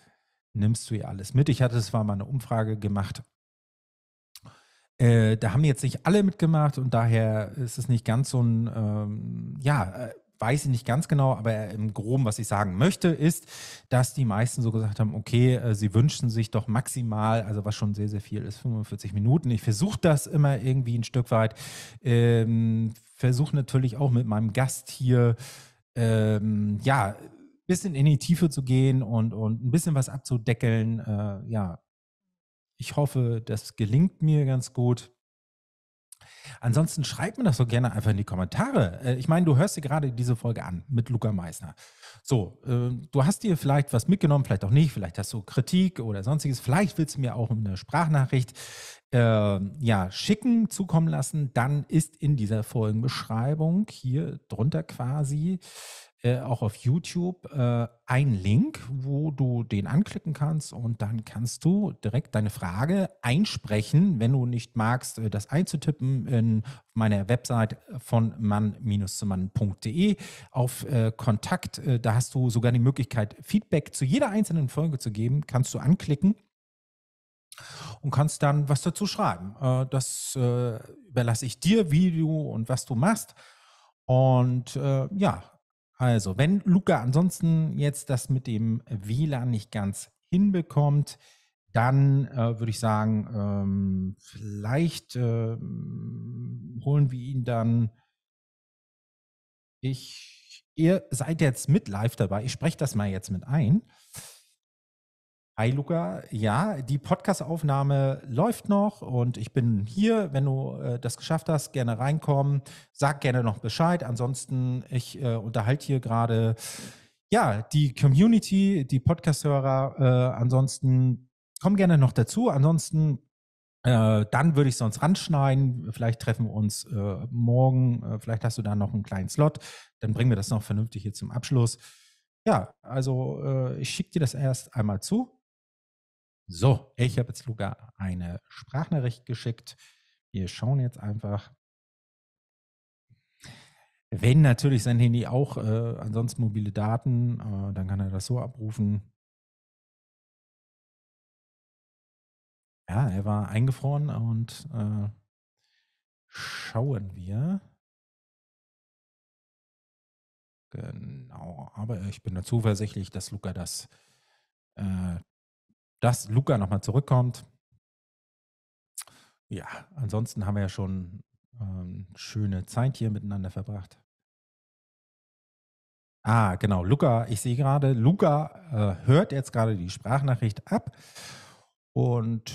nimmst du ja alles mit. Ich hatte zwar mal eine Umfrage gemacht äh, da haben jetzt nicht alle mitgemacht und daher ist es nicht ganz so ein, ähm, ja, äh, weiß ich nicht ganz genau, aber im Groben, was ich sagen möchte, ist, dass die meisten so gesagt haben, okay, äh, sie wünschen sich doch maximal, also was schon sehr, sehr viel ist, 45 Minuten. Ich versuche das immer irgendwie ein Stück weit. Ähm, versuche natürlich auch mit meinem Gast hier, ähm, ja, bisschen in die Tiefe zu gehen und, und ein bisschen was abzudeckeln. Äh, ja, ich hoffe, das gelingt mir ganz gut. Ansonsten schreibt mir das so gerne einfach in die Kommentare. Äh, ich meine, du hörst dir gerade diese Folge an mit Luca Meissner. So, äh, du hast dir vielleicht was mitgenommen, vielleicht auch nicht, vielleicht hast du Kritik oder sonstiges, vielleicht willst du mir auch eine Sprachnachricht äh, ja, schicken, zukommen lassen, dann ist in dieser Folgenbeschreibung hier drunter quasi äh, auch auf YouTube äh, ein Link, wo du den anklicken kannst und dann kannst du direkt deine Frage einsprechen, wenn du nicht magst, äh, das einzutippen in meiner Website von mann zumannde auf äh, Kontakt. Äh, da hast du sogar die Möglichkeit, Feedback zu jeder einzelnen Folge zu geben. Kannst du anklicken und kannst dann was dazu schreiben. Äh, das äh, überlasse ich dir, wie du und was du machst. Und äh, ja, also wenn Luca ansonsten jetzt das mit dem WLAN nicht ganz hinbekommt, dann äh, würde ich sagen, ähm, vielleicht ähm, holen wir ihn dann. Ich, ihr seid jetzt mit live dabei. Ich spreche das mal jetzt mit ein. Hi Luca, ja, die Podcast-Aufnahme läuft noch und ich bin hier. Wenn du äh, das geschafft hast, gerne reinkommen. Sag gerne noch Bescheid. Ansonsten, ich äh, unterhalte hier gerade ja die Community, die Podcast-Hörer. Äh, ansonsten komm gerne noch dazu. Ansonsten, äh, dann würde ich sonst ranschneiden. Vielleicht treffen wir uns äh, morgen. Äh, vielleicht hast du da noch einen kleinen Slot. Dann bringen wir das noch vernünftig hier zum Abschluss. Ja, also äh, ich schicke dir das erst einmal zu. So, ich habe jetzt sogar eine Sprachnachricht geschickt. Wir schauen jetzt einfach. Wenn natürlich sein Handy auch, äh, ansonsten mobile Daten, äh, dann kann er das so abrufen. Ja, er war eingefroren und äh, schauen wir. Genau, aber ich bin da zuversichtlich, dass Luca das, äh, dass Luca nochmal zurückkommt. Ja, ansonsten haben wir ja schon ähm, schöne Zeit hier miteinander verbracht. Ah, genau, Luca, ich sehe gerade, Luca äh, hört jetzt gerade die Sprachnachricht ab und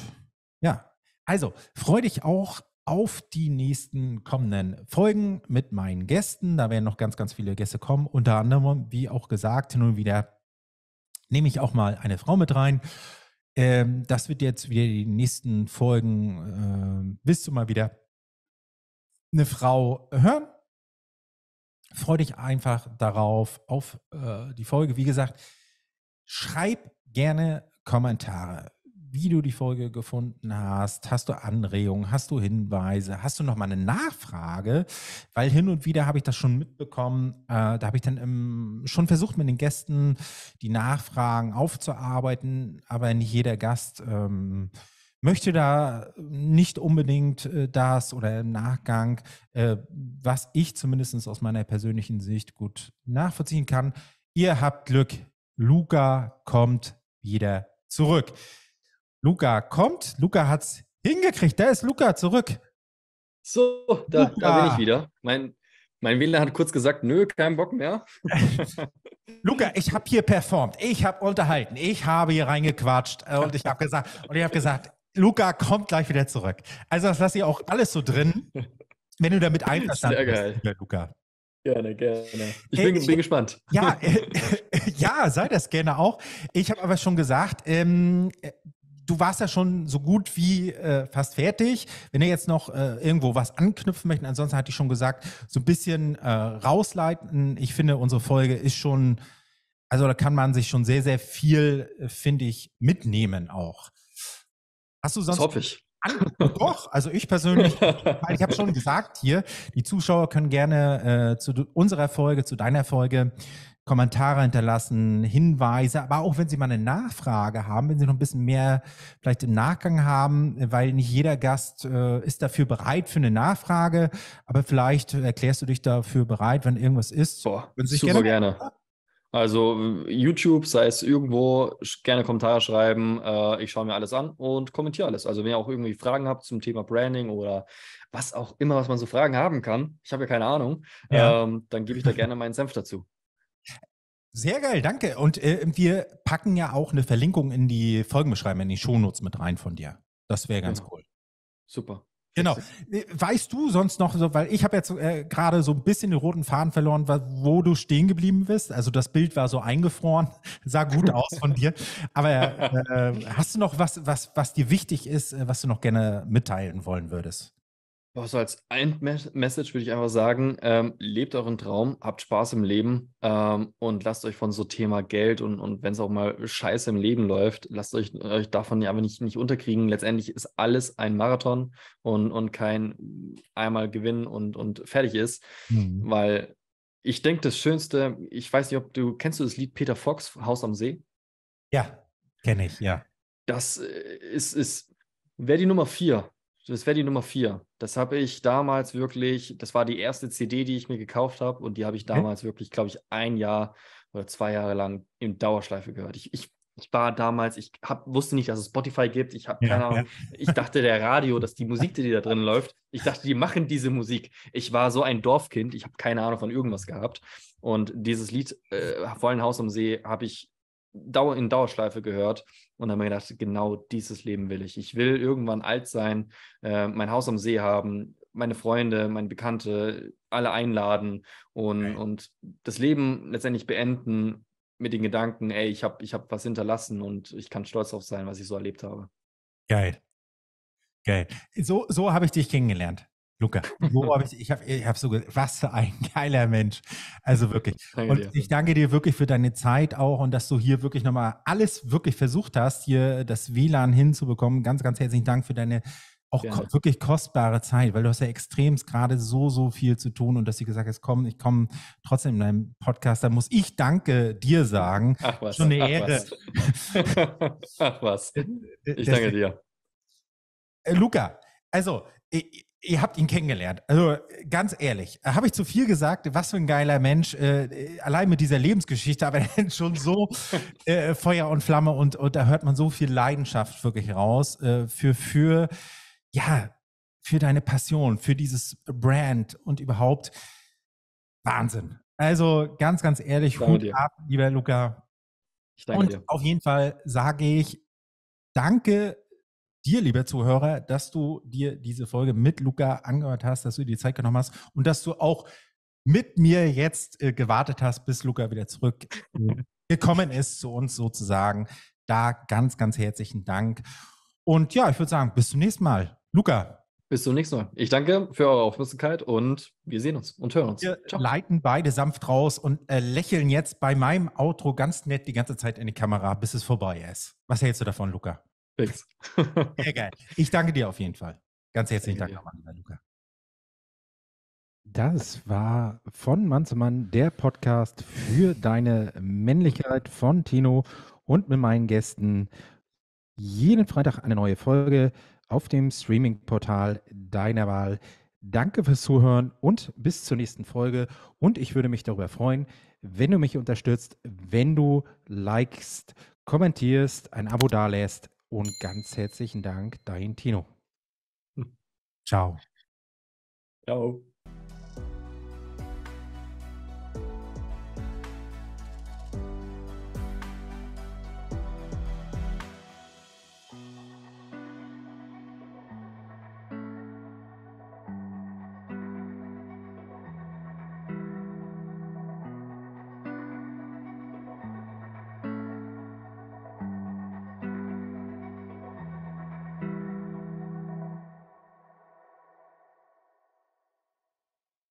ja, also freue dich auch auf die nächsten kommenden Folgen mit meinen Gästen. Da werden noch ganz, ganz viele Gäste kommen. Unter anderem, wie auch gesagt, hin und wieder nehme ich auch mal eine Frau mit rein. Ähm, das wird jetzt wieder die nächsten Folgen. Ähm, wirst du mal wieder eine Frau hören? Freue dich einfach darauf, auf äh, die Folge. Wie gesagt, schreib gerne Kommentare wie du die Folge gefunden hast. Hast du Anregungen? Hast du Hinweise? Hast du nochmal eine Nachfrage? Weil hin und wieder habe ich das schon mitbekommen. Äh, da habe ich dann im, ähm, schon versucht, mit den Gästen die Nachfragen aufzuarbeiten, aber nicht jeder Gast. Ähm, möchte da nicht unbedingt äh, das oder im Nachgang, äh, was ich zumindest aus meiner persönlichen Sicht gut nachvollziehen kann. Ihr habt Glück. Luca kommt wieder zurück. Luca kommt. Luca hat's hingekriegt. Da ist Luca zurück. So, da, Luca. da bin ich wieder. Mein, mein Wähler hat kurz gesagt, nö, kein Bock mehr. [LAUGHS] Luca, ich habe hier performt, ich habe unterhalten, ich habe hier reingequatscht äh, und ich habe gesagt, und ich habe gesagt, Luca kommt gleich wieder zurück. Also das lasse ich auch alles so drin, wenn du damit einverstanden Sehr geil. bist, Luca. Gerne, gerne. Ich bin, ich, bin gespannt. Ja, äh, [LAUGHS] [LAUGHS] ja, sei das gerne auch. Ich habe aber schon gesagt, ähm, äh, du warst ja schon so gut wie äh, fast fertig. Wenn ihr jetzt noch äh, irgendwo was anknüpfen möchtet, ansonsten hatte ich schon gesagt, so ein bisschen äh, rausleiten. Ich finde, unsere Folge ist schon, also da kann man sich schon sehr, sehr viel, äh, finde ich, mitnehmen auch. Hast du sonst. Das hoffe ich. Doch, also ich persönlich, ich habe schon gesagt hier, die Zuschauer können gerne äh, zu unserer Folge, zu deiner Folge Kommentare hinterlassen, Hinweise, aber auch wenn Sie mal eine Nachfrage haben, wenn Sie noch ein bisschen mehr vielleicht im Nachgang haben, weil nicht jeder Gast äh, ist dafür bereit für eine Nachfrage, aber vielleicht erklärst du dich dafür bereit, wenn irgendwas ist. Boah, super gerne. gerne. Also YouTube, sei es irgendwo, gerne Kommentare schreiben. Äh, ich schaue mir alles an und kommentiere alles. Also wenn ihr auch irgendwie Fragen habt zum Thema Branding oder was auch immer, was man so Fragen haben kann, ich habe ja keine Ahnung, ja. Ähm, dann gebe ich da gerne meinen Senf dazu. Sehr geil, danke. Und äh, wir packen ja auch eine Verlinkung in die Folgenbeschreibung, in die Shownotes mit rein von dir. Das wäre ganz genau. cool. Super. Genau. Äh, weißt du sonst noch, so, weil ich habe jetzt äh, gerade so ein bisschen den roten Faden verloren, wo du stehen geblieben bist. Also das Bild war so eingefroren, [LAUGHS] sah gut aus von dir. Aber äh, [LAUGHS] hast du noch was, was, was dir wichtig ist, äh, was du noch gerne mitteilen wollen würdest? Boah, so als Endmessage würde ich einfach sagen, ähm, lebt euren Traum, habt Spaß im Leben ähm, und lasst euch von so Thema Geld und, und wenn es auch mal scheiße im Leben läuft, lasst euch, euch davon ja aber nicht, nicht unterkriegen. Letztendlich ist alles ein Marathon und, und kein einmal gewinnen und, und fertig ist, mhm. weil ich denke, das Schönste, ich weiß nicht, ob du, kennst du das Lied Peter Fox, Haus am See? Ja, kenne ich, ja. Das äh, ist, ist wäre die Nummer vier das wäre die Nummer vier. Das habe ich damals wirklich, das war die erste CD, die ich mir gekauft habe und die habe ich mhm. damals okay. wirklich, glaube ich, ein Jahr oder zwei Jahre lang in Dauerschleife gehört. Ich, ich, ich war damals, ich hab, wusste nicht, dass es Spotify gibt. Ich habe ja, keine Ahnung. Ja. Ich dachte, der Radio, dass die Musik, die da drin [LAUGHS] läuft, ich dachte, die machen diese Musik. Ich war so ein Dorfkind, ich habe keine Ahnung von irgendwas gehabt. Und dieses Lied, äh, Vollen Haus am See, habe ich Dauer, in Dauerschleife gehört und habe mir gedacht, genau dieses Leben will ich. Ich will irgendwann alt sein, äh, mein Haus am See haben, meine Freunde, meine Bekannte, alle einladen und, okay. und das Leben letztendlich beenden mit den Gedanken, ey, ich habe ich hab was hinterlassen und ich kann stolz darauf sein, was ich so erlebt habe. Geil. Geil. So, so habe ich dich kennengelernt. Luca, so hab ich, ich habe ich hab so gesagt, was für ein [LAUGHS] geiler Mensch. Also wirklich. Danke und dir. ich danke dir wirklich für deine Zeit auch und dass du hier wirklich nochmal alles wirklich versucht hast, hier das WLAN hinzubekommen. Ganz, ganz herzlichen Dank für deine auch ja. wirklich kostbare Zeit, weil du hast ja extremst gerade so, so viel zu tun und dass sie gesagt hast, komm, ich komme trotzdem in deinem Podcast, da muss ich Danke dir sagen. Ach was. Schon eine ach Was. [LAUGHS] ach was. Äh, äh, ich danke dir. Äh, Luca, also, ich, ihr habt ihn kennengelernt. Also ganz ehrlich, habe ich zu viel gesagt, was für ein geiler Mensch, äh, allein mit dieser Lebensgeschichte, aber [LAUGHS] er ist schon so äh, Feuer und Flamme und, und da hört man so viel Leidenschaft wirklich raus äh, für, für, ja, für deine Passion, für dieses Brand und überhaupt Wahnsinn. Also ganz, ganz ehrlich, Hut ab, lieber Luca. Ich danke und dir. auf jeden Fall sage ich, danke dir, lieber Zuhörer, dass du dir diese Folge mit Luca angehört hast, dass du dir die Zeit genommen hast und dass du auch mit mir jetzt äh, gewartet hast, bis Luca wieder zurückgekommen [LAUGHS] ist zu uns sozusagen. Da ganz, ganz herzlichen Dank. Und ja, ich würde sagen, bis zum nächsten Mal. Luca. Bis zum nächsten Mal. Ich danke für eure Aufmerksamkeit und wir sehen uns und hören uns. Wir Ciao. leiten beide sanft raus und äh, lächeln jetzt bei meinem Outro ganz nett die ganze Zeit in die Kamera, bis es vorbei ist. Was hältst du davon, Luca? Thanks. [LAUGHS] Sehr geil. Ich danke dir auf jeden Fall. Ganz herzlichen Dank nochmal, lieber Luca. Das war von Mann zu Mann der Podcast für deine Männlichkeit von Tino und mit meinen Gästen. Jeden Freitag eine neue Folge auf dem Streaming-Portal deiner Wahl. Danke fürs Zuhören und bis zur nächsten Folge. Und ich würde mich darüber freuen, wenn du mich unterstützt, wenn du likest, kommentierst, ein Abo dalässt und ganz herzlichen Dank, dein Tino. Ciao. Ciao.